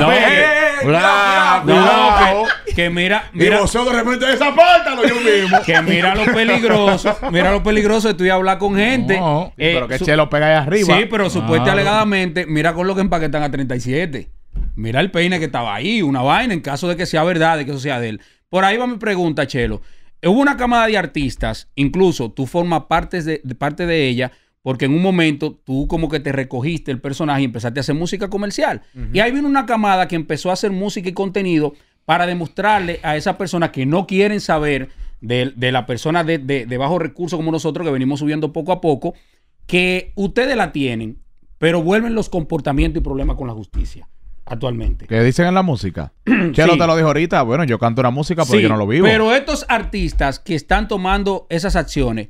que mira mira y vosotros de repente desapártalo yo mismo que mira lo peligroso mira lo peligroso de tú a hablar con gente pero que Chelo pega ahí arriba sí pero supuestamente ah. alegadamente mira con lo que empaquetan a 37 mira el peine que estaba ahí una vaina en caso de que sea verdad de que eso sea de él por ahí va mi pregunta Chelo hubo una camada de artistas, incluso tú formas parte de, parte de ella, porque en un momento tú como que te recogiste el personaje y empezaste a hacer música comercial. Y ahí vino una camada que empezó a hacer música y contenido para demostrarle a esas personas que no quieren saber de, la persona de, bajo recurso como nosotros, que venimos subiendo poco a poco, que ustedes la tienen, pero vuelven los comportamientos y problemas con la justicia actualmente. ¿Qué dicen en la música? Chelo te lo dijo ahorita, bueno, yo canto la música, pero yo no lo vivo. Pero estos artistas que están tomando esas acciones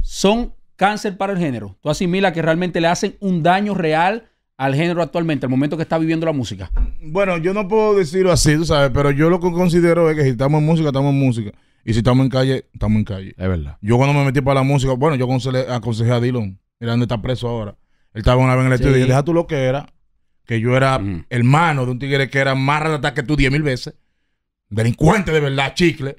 son cáncer para el género. Tú asimilas que realmente le hacen un daño real al género actualmente, al momento que está viviendo la música. Bueno, yo no puedo decirlo así, tú sabes, pero yo lo que considero es que si estamos en música, estamos en música. Y si estamos en calle, estamos en calle. Es verdad. Yo cuando me metí para la música, bueno, yo aconsejé, a Dylan, era dónde está preso ahora. Él estaba una vez en el estudio y dije, deja tú lo que era que yo era hermano de un tigre que era más radical que tú diez mil veces, delincuente de verdad, chicle,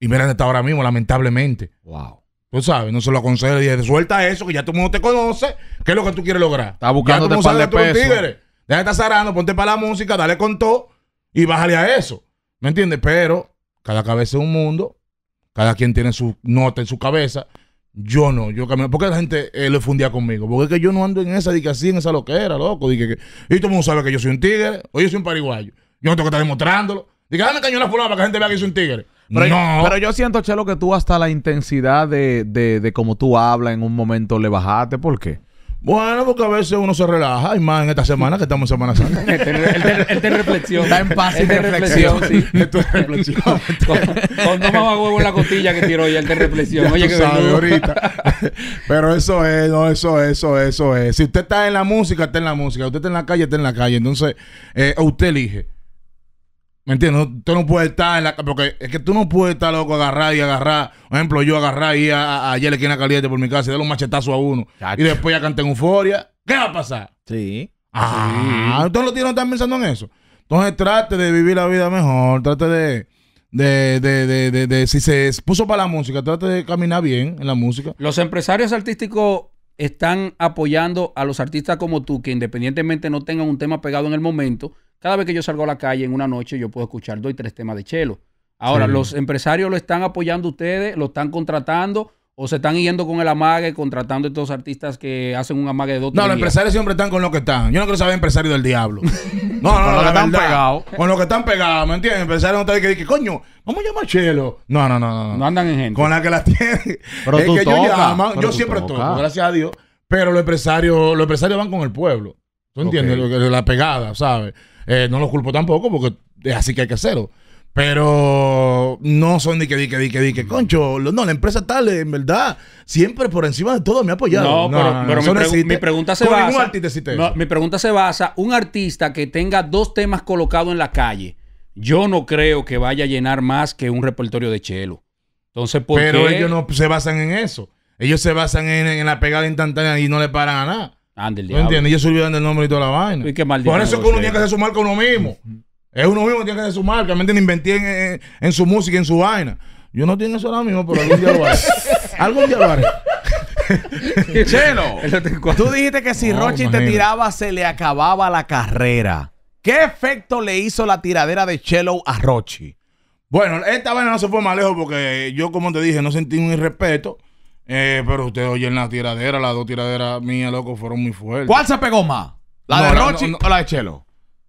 y mira hasta ahora mismo, lamentablemente. Wow. Tú sabes, no se lo aconsejo, dije, suelta eso, que ya todo el mundo te conoce, ¿qué es lo que tú quieres lograr? Está buscando un par de Deja de estar zarando, ponte para la música, dale con todo y bájale a eso. ¿Me entiendes? Pero cada cabeza es un mundo, cada quien tiene su nota en su cabeza. Yo no, yo camino. Porque la gente lo eh, le fundía conmigo. Porque es que yo no ando en esa, de que así, en esa loquera, loco. que, y todo el mundo sabe que yo soy un tigre. O yo soy un pariguayo. Yo no tengo que estar demostrándolo. Diga, dame la fulana para que la gente vea que soy un tigre. Pero, yo, pero yo siento, Chelo, que tú hasta la intensidad de, de, de cómo tú hablas en un momento le bajaste. ¿Por qué? Bueno, porque a veces uno se relaja, y más en esta semana que estamos en Semana Santa. él, te, reflexión. Está en paz y en este reflexión. Esto es reflexión. con huevo en la costilla que tiro hoy él te reflexión. Oye, que sabe, ahorita. Pero eso es, no, eso es, eso es, eso es. Si usted está en la música, está en la música. Usted está en la calle, está en la calle. Entonces, eh, usted elige. ¿Me entiendes? tú no puedes estar en la. Porque es que tú no puedes estar loco, agarrar y agarrar. Por ejemplo, yo agarrar y a, le en la Caliente por mi casa y darle un machetazo a uno. Y después ya canté en euforia. ¿Qué va a pasar? Sí. Ah, Entonces los tíos no están pensando en eso. Entonces trate de vivir la vida mejor. Trate De, de si se puso para la música, trate de caminar bien en la música. Los empresarios artísticos están apoyando a los artistas como tú, que independientemente no tengan un tema pegado en el momento, cada vez que yo salgo a la calle en una noche, yo puedo escuchar dos y tres temas de chelo. Ahora, ¿los empresarios lo están apoyando ustedes? ¿Lo están contratando? ¿O se están yendo con el amague, contratando a estos artistas que hacen un amague de dos No, los empresarios siempre están con lo que están. Yo no quiero saber empresario del diablo. No, no, no, con están pegados. Con lo que están pegados, ¿me entiendes? Empresarios no te dicen que, coño, vamos a llamar Chelo. No, no, no, no. No andan en gente. Con la que las tiene que yo yo siempre estoy gracias a Dios. Pero los empresarios, los empresarios van con el pueblo. ¿Tú entiendes? La pegada, ¿sabes? Eh, no los culpo tampoco porque es así que hay que hacerlo. Pero no son ni que di que di que di que concho. No, la empresa tal, en verdad, siempre por encima de todo me ha apoyado. No, pero, mi, pregunta se basa. Artista mi pregunta se basa: un artista que tenga dos temas colocados en la calle, yo no creo que vaya a llenar más que un repertorio de chelo. Entonces, ¿por Pero ellos no se basan en eso. Ellos se basan en la pegada instantánea y no le paran a nada. Ande el ¿No entiendes? Yo subieron olvidan el nombre y toda la vaina. Por eso es que uno tiene que hacer su marca uno mismo. Es uno mismo que tiene que hacer su marca. ¿Me entiendes? Inventé en, su música, en su vaina. Yo no tengo eso ahora mismo, pero algún día lo haré. algún día lo haré. Chelo, tú dijiste que si Rochi te tiraba se le acababa la carrera. ¿Qué efecto le hizo la tiradera de Chelo a Rochi? Bueno, esta vaina no se fue más lejos porque yo, como te dije, no sentí un irrespeto. Eh, pero oye en la tiradera, las dos tiraderas mías, loco, fueron muy fuertes. ¿Cuál se pegó más? ¿La de Rochi o la de Chelo?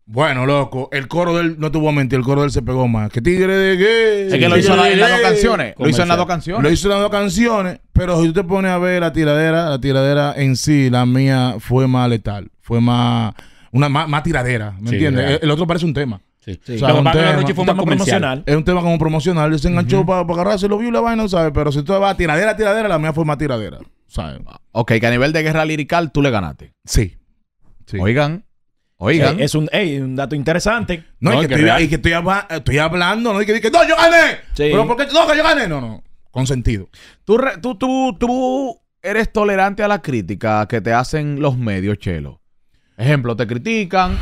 Bueno, loco, el coro del, no tuvo voy mentir, el coro del se pegó más. ¿Qué tigre de qué? Es que lo hizo en, las dos canciones. Lo hizo en las dos canciones. Lo hizo en las dos canciones, pero si usted pone a ver la tiradera, la tiradera en sí, la mía fue más letal. Fue más, una más, tiradera, ¿me entiende? entiendes? el otro parece un tema. Sí. un tema, Rochi promocional. Es un tema como promocional. se enganchó para, para agarrarse, lo vio la vaina, ¿sabes? Pero si tú vas a tiradera, tiradera, la mía fue tiradera, ¿sabes? Ok, que a nivel de guerra lirical tú le ganaste. Sí. Oigan. Oigan. es un, un dato interesante. No, y, que estoy, estoy, hablando, ¿no? Y que dije, no, yo gané. Pero porque No, que yo gané. No, no. Con sentido. Tú, tú, tú, tú eres tolerante a la crítica que te hacen los medios, Chelo. Ejemplo, te critican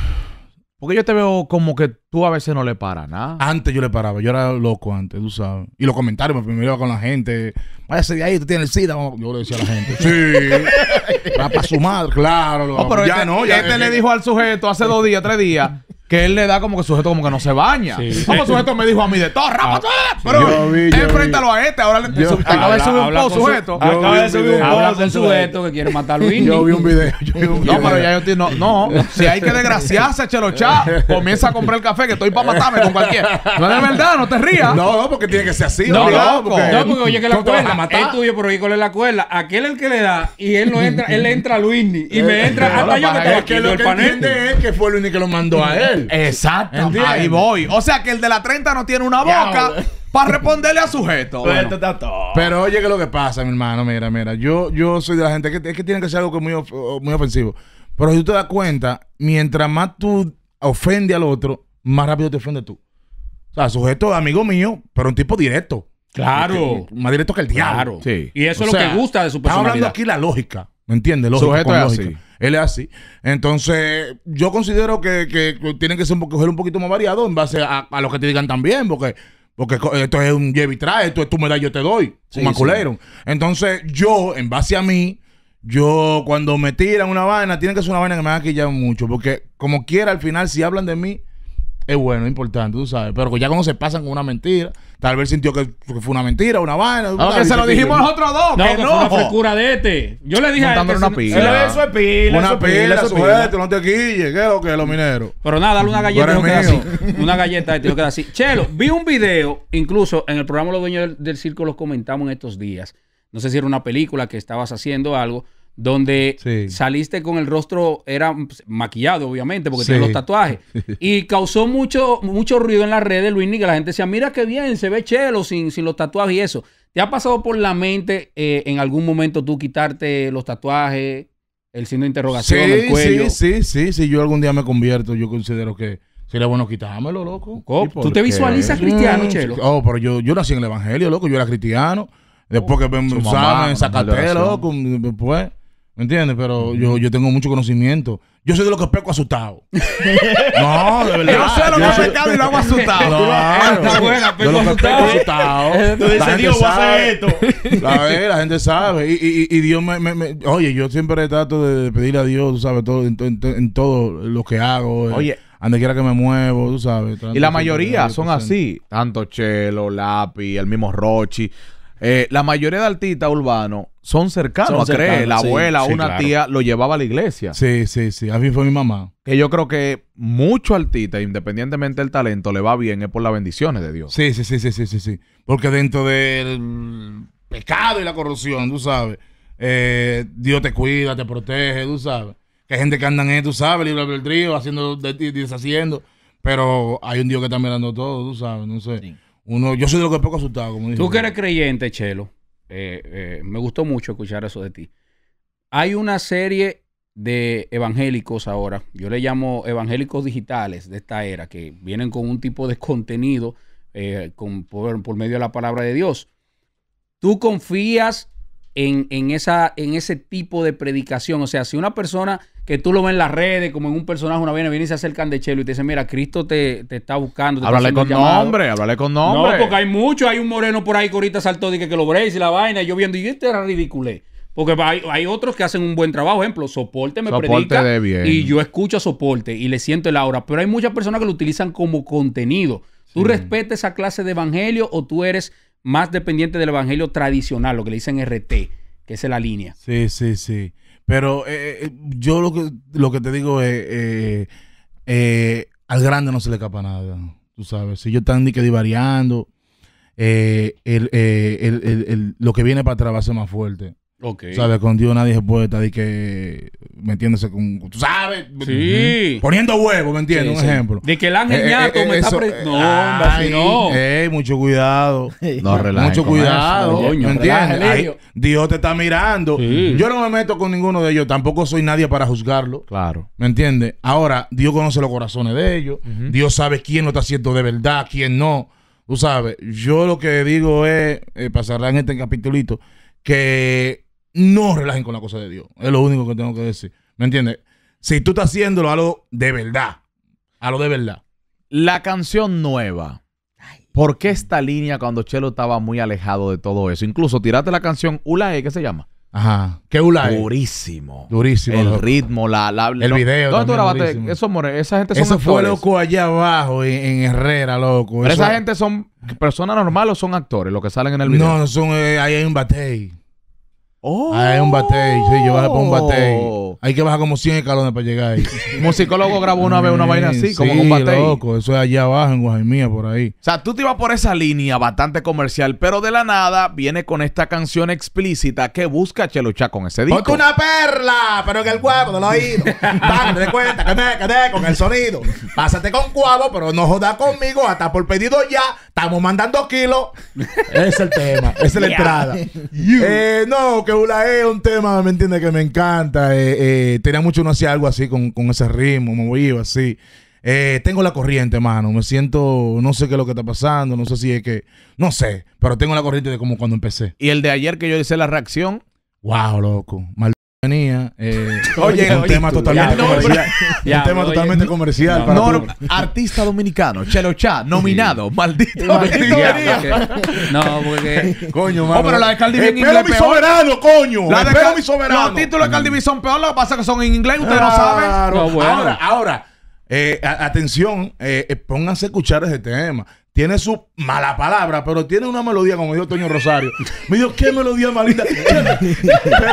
porque yo te veo como que tú a veces no le paras nada. Antes yo le paraba, yo era loco antes, tú sabes. Y los comentarios, me iba con la gente. Váyase de ahí, tú tienes el SIDA. Yo le decía a la gente, sí. para su madre, claro. pero ya este no. Ya, este le dijo al sujeto hace dos días, tres días que él le da como que sujeto como que no se baña. Sí. Como ah, pues, sujeto me dijo a mí de todo, rapa, ah, pero vi, enfréntalo a este. Ahora le acaba de subir un post sujeto. Acaba de subir un post sujeto que quiere matar a Luis. Yo vi un video. Yo vi un video. No, pero ya yo no, no, si hay que desgraciarse, Chelochá, comienza a comprar el café que estoy para matarme con cualquiera. No es verdad, no te rías. No, no, porque tiene que ser así. No, no, porque, no, porque oye que la cuerda es ah. tuyo, pero ahí con la cuerda. Aquel el que le da y él no entra, él entra a Luis y me eh, entra hasta eh, yo que estaba aquí. Lo que es que fue Luis que lo mandó a él. Exacto. Ahí voy. O sea que el de la 30 no tiene una boca para responderle a sujeto. Pues, pero oye, que lo que pasa, mi hermano, mira, mira. Yo, yo soy de la gente que es que tiene que ser algo muy, ofensivo. Pero si tú te das cuenta, mientras más tú ofendes al otro, más rápido te ofendes tú. O sea, sujeto, amigo mío, pero un tipo directo. Claro. más directo que el diablo. Claro. Y eso es lo que gusta de su personalidad. Estamos hablando aquí la lógica. ¿Me entiendes? Lógica, sujeto Así. Él es así. Entonces, yo considero que, que, tienen que ser un, un poquito más variado en base a, a lo que te digan también, porque porque esto es un lleve y trae, esto es tu me yo te doy, sí, Entonces, yo, en base a mí, yo cuando me tiran una vaina, tiene que ser una vaina que me haga quillar mucho, porque como quiera, al final, si hablan de mí, es bueno, es importante, tú sabes. Pero ya cuando se pasan con una mentira, tal vez sintió que, fue una mentira, una vaina. No, ah, que se lo dijimos a los otros dos. No, que, no. Fue una frescura de este. Yo le dije a este. Una pila. Eso es pila. Una pila, eso tú no te quille. ¿Qué es lo que es, los mineros? Pero nada, dale una galleta y no así. Una galleta y te este, lo queda así. Chelo, vi un video, incluso en el programa Los Dueños del, del Circo los comentamos en estos días. No sé si era una película que estabas haciendo algo donde saliste con el rostro, era pues, maquillado obviamente, porque tenía los tatuajes, y causó mucho, mucho ruido en las redes, Luis, que la gente decía, mira qué bien, se ve chelo sin, sin los tatuajes y eso. ¿Te ha pasado por la mente eh, en algún momento tú quitarte los tatuajes, el signo de interrogación, sí, el cuello? Sí, sí, sí, si yo algún día me convierto, yo considero que sería bueno quitármelo, loco. ¿Tú te visualizas cristiano, mm, Chelo? Oh, pero yo, yo nací en el evangelio, loco, yo era cristiano. Después oh, que me usaban en loco, después... ¿Me entiendes? Pero yo, yo tengo mucho conocimiento. Yo soy de los que peco asustado. no, de verdad. Yo sé lo que he pecado y lo hago asustado. No, ah, Está lo que peco asustado. Tú dices, Dios, voy a hacer esto. la gente sabe. Y, y, y Dios me, me, me, Oye, yo siempre trato de pedirle a Dios, tú sabes, todo, en, en todo lo que hago. Eh, oye. A donde quiera que me muevo, tú sabes. Y la mayoría son así. Tanto Chelo, Lapi, el mismo Rochi. Eh, la mayoría de artistas urbanos son cercanos a creer. la abuela, o una tía, lo llevaba a la iglesia. Sí, sí, sí. A mí fue mi mamá. Que yo creo que mucho artista, independientemente del talento, le va bien, es por las bendiciones de Dios. Sí, sí, sí, sí, sí, sí. sí. Porque dentro del pecado y la corrupción, tú sabes, eh, Dios te cuida, te protege, tú sabes. Que hay gente que anda en, tú sabes, libre albedrío, haciendo, deshaciendo. Pero hay un Dios que está mirando todo, tú sabes, no sé uno, yo soy de los que poco asustado. Tú que eres creyente, Chelo, eh, eh, me gustó mucho escuchar eso de ti. Hay una serie de evangélicos ahora, yo le llamo evangélicos digitales de esta era, que vienen con un tipo de contenido eh, con, por, por medio de la palabra de Dios. ¿Tú confías en, esa, en ese tipo de predicación. O sea, si una persona que tú lo ves en las redes, como en un personaje, una viene, viene y se acerca de chelo y te dice, mira, Cristo te, te está buscando. Te con nombre, háblale con nombre. No, porque hay mucho, hay un moreno por ahí que ahorita saltó y que, que lo veréis y la vaina, yo viendo, y este era ridiculé. Porque hay, hay, otros que hacen un buen trabajo. Ejemplo, soporte me predica y yo escucho soporte y le siento el aura. Pero hay muchas personas que lo utilizan como contenido. ¿Tú respetas esa clase de evangelio o tú eres más dependiente del evangelio tradicional, lo que le dicen RT, que es la línea. Sí, sí, sí. Pero eh, eh, eh, yo lo que, lo que te digo es, al grande no se le escapa nada, tú sabes. Si yo están que divariando, el, el, el, lo que viene para atrás va a ser más fuerte. Okay. ¿Sabes? Con Dios nadie se puede estar de que metiéndose con. ¿Tú sabes? Poniendo huevos, ¿me entiendes? Un ejemplo. De que el ángel eh, eh, eh, me está. No, no. mucho cuidado. Mucho cuidado. ¿Me entiendes? Dios te está mirando. Yo no me meto con ninguno de ellos. Tampoco soy nadie para juzgarlo. Claro. ¿Me entiendes? Ahora, Dios conoce los corazones de ellos. Dios sabe quién lo está haciendo de verdad, quién no. Tú sabes. Yo lo que digo es, Para en este capitulito, que no relajen con la cosa de Dios. Es lo único que tengo que decir. ¿Me entiendes? Si tú estás haciéndolo a lo de verdad, a lo de verdad. La canción nueva. ¿Por qué esta línea cuando Chelo estaba muy alejado de todo eso? Incluso tirate la canción Ulae, ¿qué se llama? Ajá. ¿Qué Ulae? Durísimo. Durísimo. El ritmo, la, El video. ¿Dónde Eso, more, esa gente son Eso fue loco allá abajo en, Herrera, loco. esa gente son personas normales o son actores, los que salen en el video. No, son eh, ahí hay un batey. Ah, es un batey. Sí, yo ir por un batey. Oh. Hay que bajar como 100 escalones para llegar ahí. el musicólogo grabó una vez una vaina así, como un batey. Eso es allá abajo, en Guajimía, por ahí. O sea, tú te ibas por esa línea bastante comercial, pero de la nada viene con esta canción explícita que busca Cheluchá con ese disco. ¡Ponte una perla! Pero en el huevo no lo oído. cuenta que me con el sonido. Pásate con cuavo, pero no jodas conmigo. Hasta por pedido ya. Estamos mandando kilos. es el tema. es la entrada. Eh, no, que es un tema, ¿me entiende Que me encanta. Eh, eh, tenía mucho no hacía algo así con, ese ritmo, me movido así. Eh, tengo la corriente, mano. Me siento, no sé qué es lo que está pasando, no sé si es que, no sé, pero tengo la corriente de como cuando empecé. Y el de ayer que yo hice la reacción. Wow, loco. Mal venía. Eh, oye, un tema totalmente comercial. un tema totalmente comercial. para artista dominicano, Chelo Chá, nominado. Maldito. No, porque. Coño, oh, mano. pero la de Cardi mi soberano, coño! La de mi soberano. Los títulos de son peor. Lo que pasa es que son en inglés. Ustedes no saben. Ahora, ahora. Eh, atención, eh, eh, pónganse a escuchar ese tema tiene su mala palabra, pero tiene una melodía, como dijo Toño Rosario. Me dijo, qué melodía malita. pero,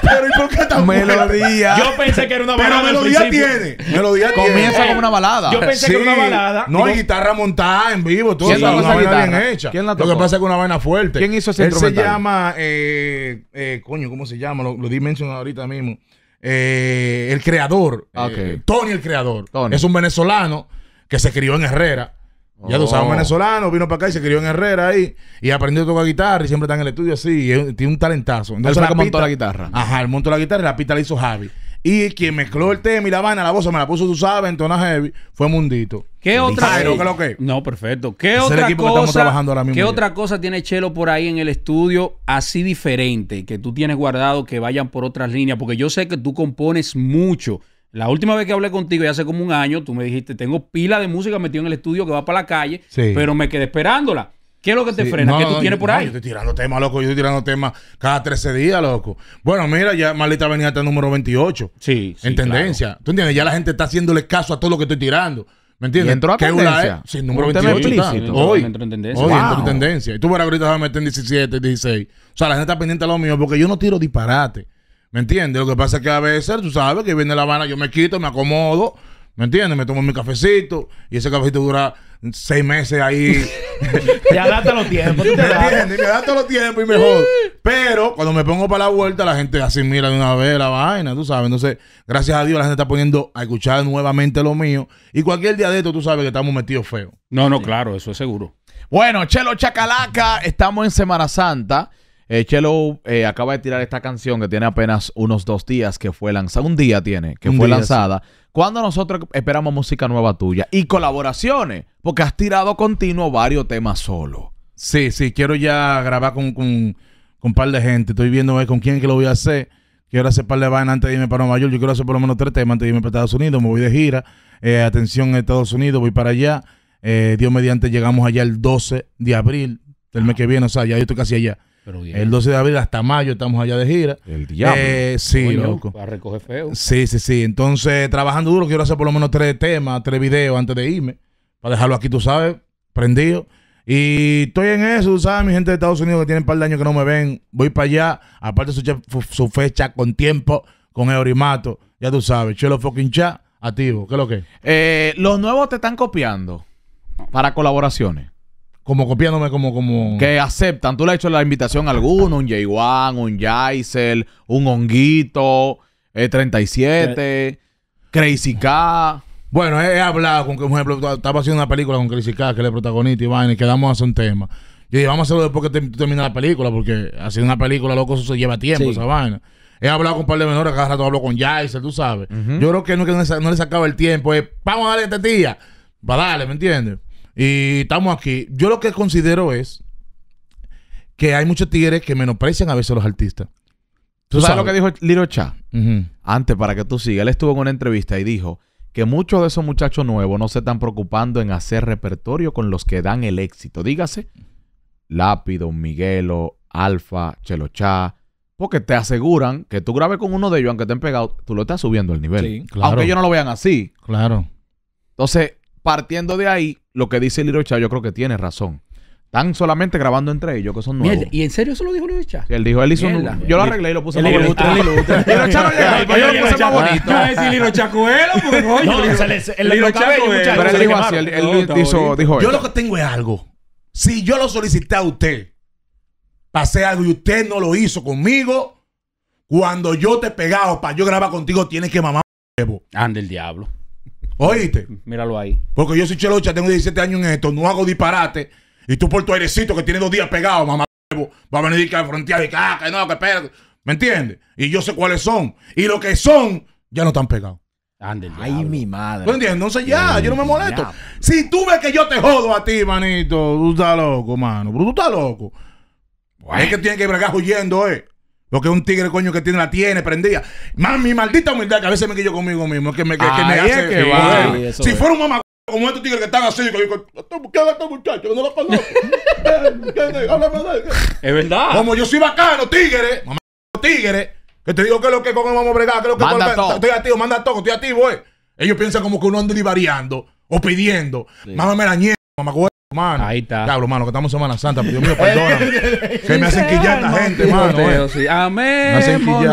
pero, ¿y por qué tan Melodía. Yo pensé que era una balada. Pero melodía tiene. Melodía tiene. Comienza como una balada. Yo pensé que era una balada. No, hay guitarra montada en vivo. Todo ¿Quién una vaina bien hecha. Lo que pasa es que una vaina fuerte. ¿Quién hizo ese Él se llama, eh, eh, coño, ¿cómo se llama? Lo, lo mencionado ahorita mismo. Eh, el creador. Ah, eh, Tony el creador. Es un venezolano que se crió en Herrera ya lo sabes, oh. venezolano, vino para acá y se crió en Herrera ahí y aprendió a tocar guitarra y siempre está en el estudio así. Y tiene un talentazo. Entonces, Él la montó la guitarra. Ajá, montó la guitarra y la pista la hizo Javi. Y quien mezcló el tema y la vaina, la voz, me la puso, tú sabes, en tono heavy, fue Mundito. ¿Qué otra cosa? no, no, perfecto. ¿Qué otra cosa? ¿Qué otra cosa tiene Chelo por ahí en el estudio así diferente que tú tienes guardado que vayan por otras líneas? Porque yo sé que tú compones mucho. La última vez que hablé contigo, ya hace como un año, tú me dijiste, tengo pila de música metida en el estudio que va para la calle, pero me quedé esperándola. ¿Qué es lo que te frena? ¿Qué tú tienes por ahí? Yo estoy tirando temas, loco. Yo estoy tirando temas cada 13 días, loco. Bueno, mira, ya Malita venía hasta el número 28. Sí. en tendencia. ¿Tú entiendes? Ya la gente está haciéndole caso a todo lo que estoy tirando. ¿Me entiendes? entró a tendencia. Sí, número 28 está. Hoy. Entró en tendencia. Hoy entró en tendencia. Y tú verás ahorita vas a meter en 17, 16. O sea, la gente está pendiente a lo mío porque yo no tiro disparate. ¿Me entiendes? Lo que pasa es que a veces, tú sabes, que viene La Habana, yo me quito, me acomodo, ¿me entiendes? Me tomo mi cafecito y ese cafecito dura seis meses ahí. ya date los tiempos. ¿Me entiendes? da todos los tiempos y mejor. Pero cuando me pongo para la vuelta, la gente así mira de una vez la vaina, tú sabes. Entonces, gracias a Dios, la gente está poniendo a escuchar nuevamente lo mío. Y cualquier día de esto, tú sabes que estamos metidos feos. No, no, claro, eso es seguro. Bueno, Chelo Chacalaca, estamos en Semana Santa. Eh, Chelo eh, acaba de tirar esta canción que tiene apenas unos dos días que fue lanzada. Un día tiene, que fue lanzada. ¿Cuándo nosotros esperamos música nueva tuya? Y colaboraciones, porque has tirado continuo varios temas solo. Sí, sí, quiero ya grabar con, un par de gente. Estoy viendo eh, con quién que lo voy a hacer. Quiero hacer par de vainas antes de irme para Nueva York. Yo quiero hacer por lo menos tres temas antes de irme para Estados Unidos. Me voy de gira. Eh, atención, Estados Unidos, voy para allá. Dios mediante, llegamos allá el 12 de abril del mes ah. que viene. O sea, ya yo estoy casi allá. El 12 de abril hasta mayo estamos allá de gira. El diablo. Eh, sí, loco. Para recoger feo. Sí, sí, sí. Entonces, trabajando duro, quiero hacer por lo menos tres temas, tres videos antes de irme. Para dejarlo aquí, tú sabes, prendido. Y estoy en eso, tú ¿sabes? Mi gente de Estados Unidos que tiene un par de años que no me ven. Voy para allá. Aparte su, su fecha con tiempo, con orimato. Ya tú sabes. Chelo fucking chat, activo. ¿Qué es lo que? Eh, los nuevos te están copiando para colaboraciones. Como copiándome, como, como. Que aceptan. Tú le has hecho la invitación a alguno, un J1, un Jaisel, un Honguito, 37 eh, Crazy K. Bueno, he, hablado con, por ejemplo, estaba haciendo una película con Crazy K, que es el protagonista, y vaina, y quedamos a hacer un tema. Yo dije, vamos a hacerlo después que te, la película, porque ...haciendo una película, loco, eso se lleva tiempo, esa vaina. He hablado con un par de menores, cada rato hablo con Jaisel, tú sabes. Yo creo que no, que no, le sacaba el tiempo, es, vamos a darle a este va para darle, ¿me entiendes? Y estamos aquí. Yo lo que considero es que hay muchos tigres que menosprecian a veces a los artistas. ¿Tú, sabes, lo que dijo Lirocha Cha? Antes, para que tú sigas, él estuvo en una entrevista y dijo que muchos de esos muchachos nuevos no se están preocupando en hacer repertorio con los que dan el éxito. Dígase, Lápido, Miguelo, Alfa, Chelocha porque te aseguran que tú grabes con uno de ellos, aunque estén pegado tú lo estás subiendo el nivel. claro. Aunque ellos no lo vean así. Claro. Entonces, partiendo de ahí, lo que dice Little yo creo que tiene razón. Están solamente grabando entre ellos, que son nuevos. ¿Y en serio eso lo dijo Little él dijo, él hizo Mierda. Yo lo arreglé y lo puse más bonito. Ah". Little no yo lo puse más bonito. Yo a decir porque No, Pero él dijo así, él dijo Yo lo que tengo es algo. Si yo lo solicité a usted, pasé algo y usted no lo hizo conmigo, cuando yo te pegaba para yo grabar contigo, tienes que mamar huevo. Ande el diablo. Oíste. Míralo ahí. Porque yo soy chelocha, tengo 17 años en esto, no hago disparate. Y tú por tu airecito que tiene dos días pegado, mamá, va a venir que a frontera y que, ah, que no, que espera, ¿Me entiendes? Y yo sé cuáles son. Y lo que son, ya no están pegados. Ay, mi madre. ¿Tú entiendes? Entonces ya, yo no me molesto. Si tú ves que yo te jodo a ti, manito, tú estás loco, mano. Pero tú estás loco. Es que tiene que bregar huyendo, eh. Porque un tigre, coño, que tiene la tiene, prendida. Mami, mi maldita humildad que a veces me quillo conmigo mismo. Que me, que, me hace. Que si fuera un mamá como estos tigres que están así, que digo, ¿qué haga este muchacho? no lo conozco. es verdad. Como yo soy bacano, tigre. Mamá, tigre. Que te digo que lo que con vamos a bregar, que lo que manda todo. estoy activo, manda todo, estoy activo, eh. Ellos piensan como que uno anda divariando o pidiendo. Mamá me ñe, mamá, Mano, ahí está. claro mano, que estamos en Semana Santa. Dios mío, perdona. que me hacen quillar esta gente, mano. Eh. Sí. Amemos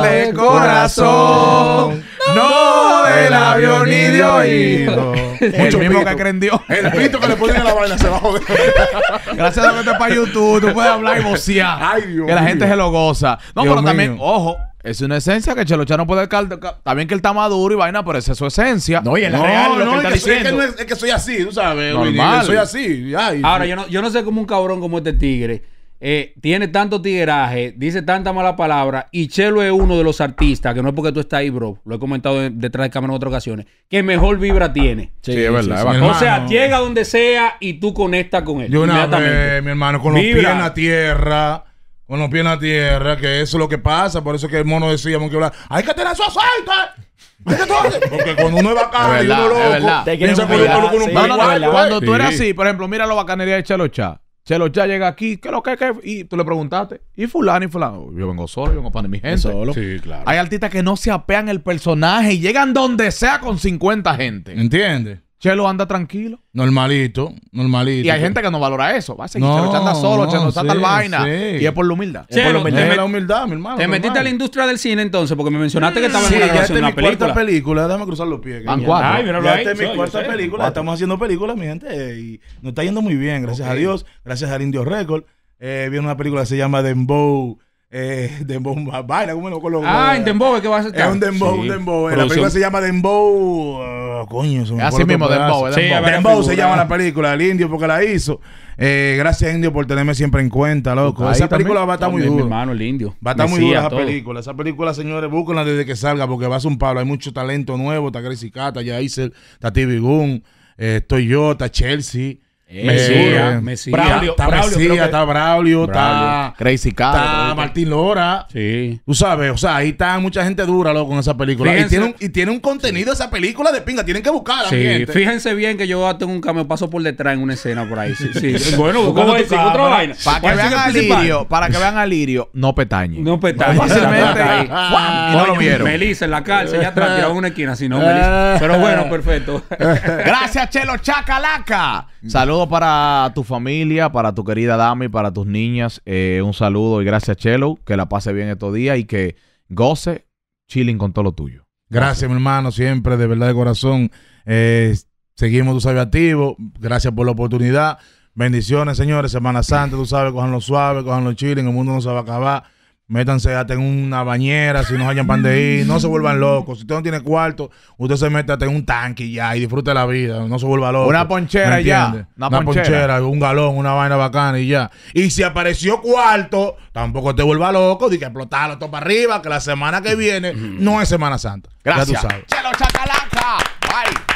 de corazón, no del avión ni de oído. Mucho mismo que creen Dios. El pito que le ponen en la vaina se va a joder. Gracias a que que para YouTube, tú puedes hablar y vocear. Ay, Dios Que la gente se lo goza. No, pero también, ojo, es una esencia que Chelo ya no puede alcanzar. Está bien que él está maduro y vaina, pero esa es su esencia. No, y es la real lo que que Soy, es, que soy así, tú sabes. Normal. Soy así. Ahora, yo no, yo no sé cómo un cabrón como este tigre eh, tiene tanto tigueraje, dice tanta mala palabra, y Chelo es uno de los artistas, que no es porque tú estás ahí, bro, lo he comentado detrás de cámara en otras ocasiones, que mejor vibra tiene. Sí, es verdad. O sea, llega donde sea y tú conectas con él. Yo una mi hermano, con los pies en la tierra con los pies en la tierra, que eso es lo que pasa. Por eso que el mono decía que hablar, hay que tener su aceite. Porque cuando uno es bacán y uno loco, Cuando tú eres así, por ejemplo, mira la bacanería de Chelo Chá. Chelo Chá llega aquí, ¿qué es lo que es? Y tú le preguntaste, ¿y fulano y fulano? Yo vengo solo, yo vengo para mi gente. Solo. Sí, claro. Hay artistas que no se apean el personaje y llegan donde sea con 50 gente. ¿Entiendes? Chelo anda tranquilo. Normalito, normalito. Y hay gente que no valora eso. Va a seguir, no, Chelo solo, no, Chelo vaina. Y es por la humildad. es por la humildad. la humildad, mi hermano. Te metiste a la industria del cine entonces, porque me mencionaste que estabas haciendo en una película. Cuarta película. Déjame cruzar los pies. Van cuatro. Ay, ya Esta mi cuarta película. Estamos haciendo películas, mi gente. Y nos está yendo muy bien, gracias a Dios. Gracias al Indio Record. Eh, viene una película que se llama Dembow eh, Dembow, Baila ¿cómo lo con Ah, en Dembow, ¿qué va a ser Es un Dembow, un Dembow. Eh, la película se llama Dembow. Ah, coño, Es Así mismo, Dembow. Dembow, se llama la película, el indio, porque la hizo. Eh, gracias, indio, por tenerme siempre en cuenta, loco. esa película va a estar muy dura. Mi hermano, el indio. Va a estar muy dura esa película. Esa película, señores, búsquenla desde que salga, porque va a ser un palo. Hay mucho talento nuevo. Está Gracie está Yaisel, está TV Goon, estoy yo, está Chelsea. Mesías, eh, Mesías, Braulio, está Braulio, Mesías, está Braulio, está Crazy Cat, está Martín Lora. Sí. Tú sabes, o sea, ahí está mucha gente dura, loco, con esa película. Y tiene, un, contenido esa película de pinga, tienen que buscarla. Sí, fíjense bien que yo tengo un cameo paso por detrás en una escena por ahí. Sí, bueno, buscando otra para, vaina. Para que, vean a Lirio, para que vean a Lirio, no petañe. No petañe. Fácilmente. no lo vieron. Melissa en la cárcel, ya atrás, una esquina, si no, Melissa. Pero bueno, perfecto. Gracias, Chelo Chacalaca. Saludos para tu familia, para tu querida Dami, para tus niñas. Eh, un saludo y gracias, Chelo. Que la pase bien estos días y que goce chilling con todo lo tuyo. Gracias, mi hermano, siempre, de verdad, de corazón. Eh, seguimos, tu sabes, activo. Gracias por la oportunidad. Bendiciones, señores. Semana Santa, tú sabes, lo suave, lo chilling. El mundo no se va a acabar. Métanse hasta en una bañera si no hayan pan de No se vuelvan locos. Si usted no tiene cuarto, usted se mete en un tanque ya y disfrute la vida. No se vuelva loco. Una ponchera ya. Una, ponchera. un galón, una vaina bacana y ya. Y si apareció cuarto, tampoco te vuelva loco. Dice que explotarlo todo para arriba, que la semana que viene no es Semana Santa. Gracias. Chelo Bye.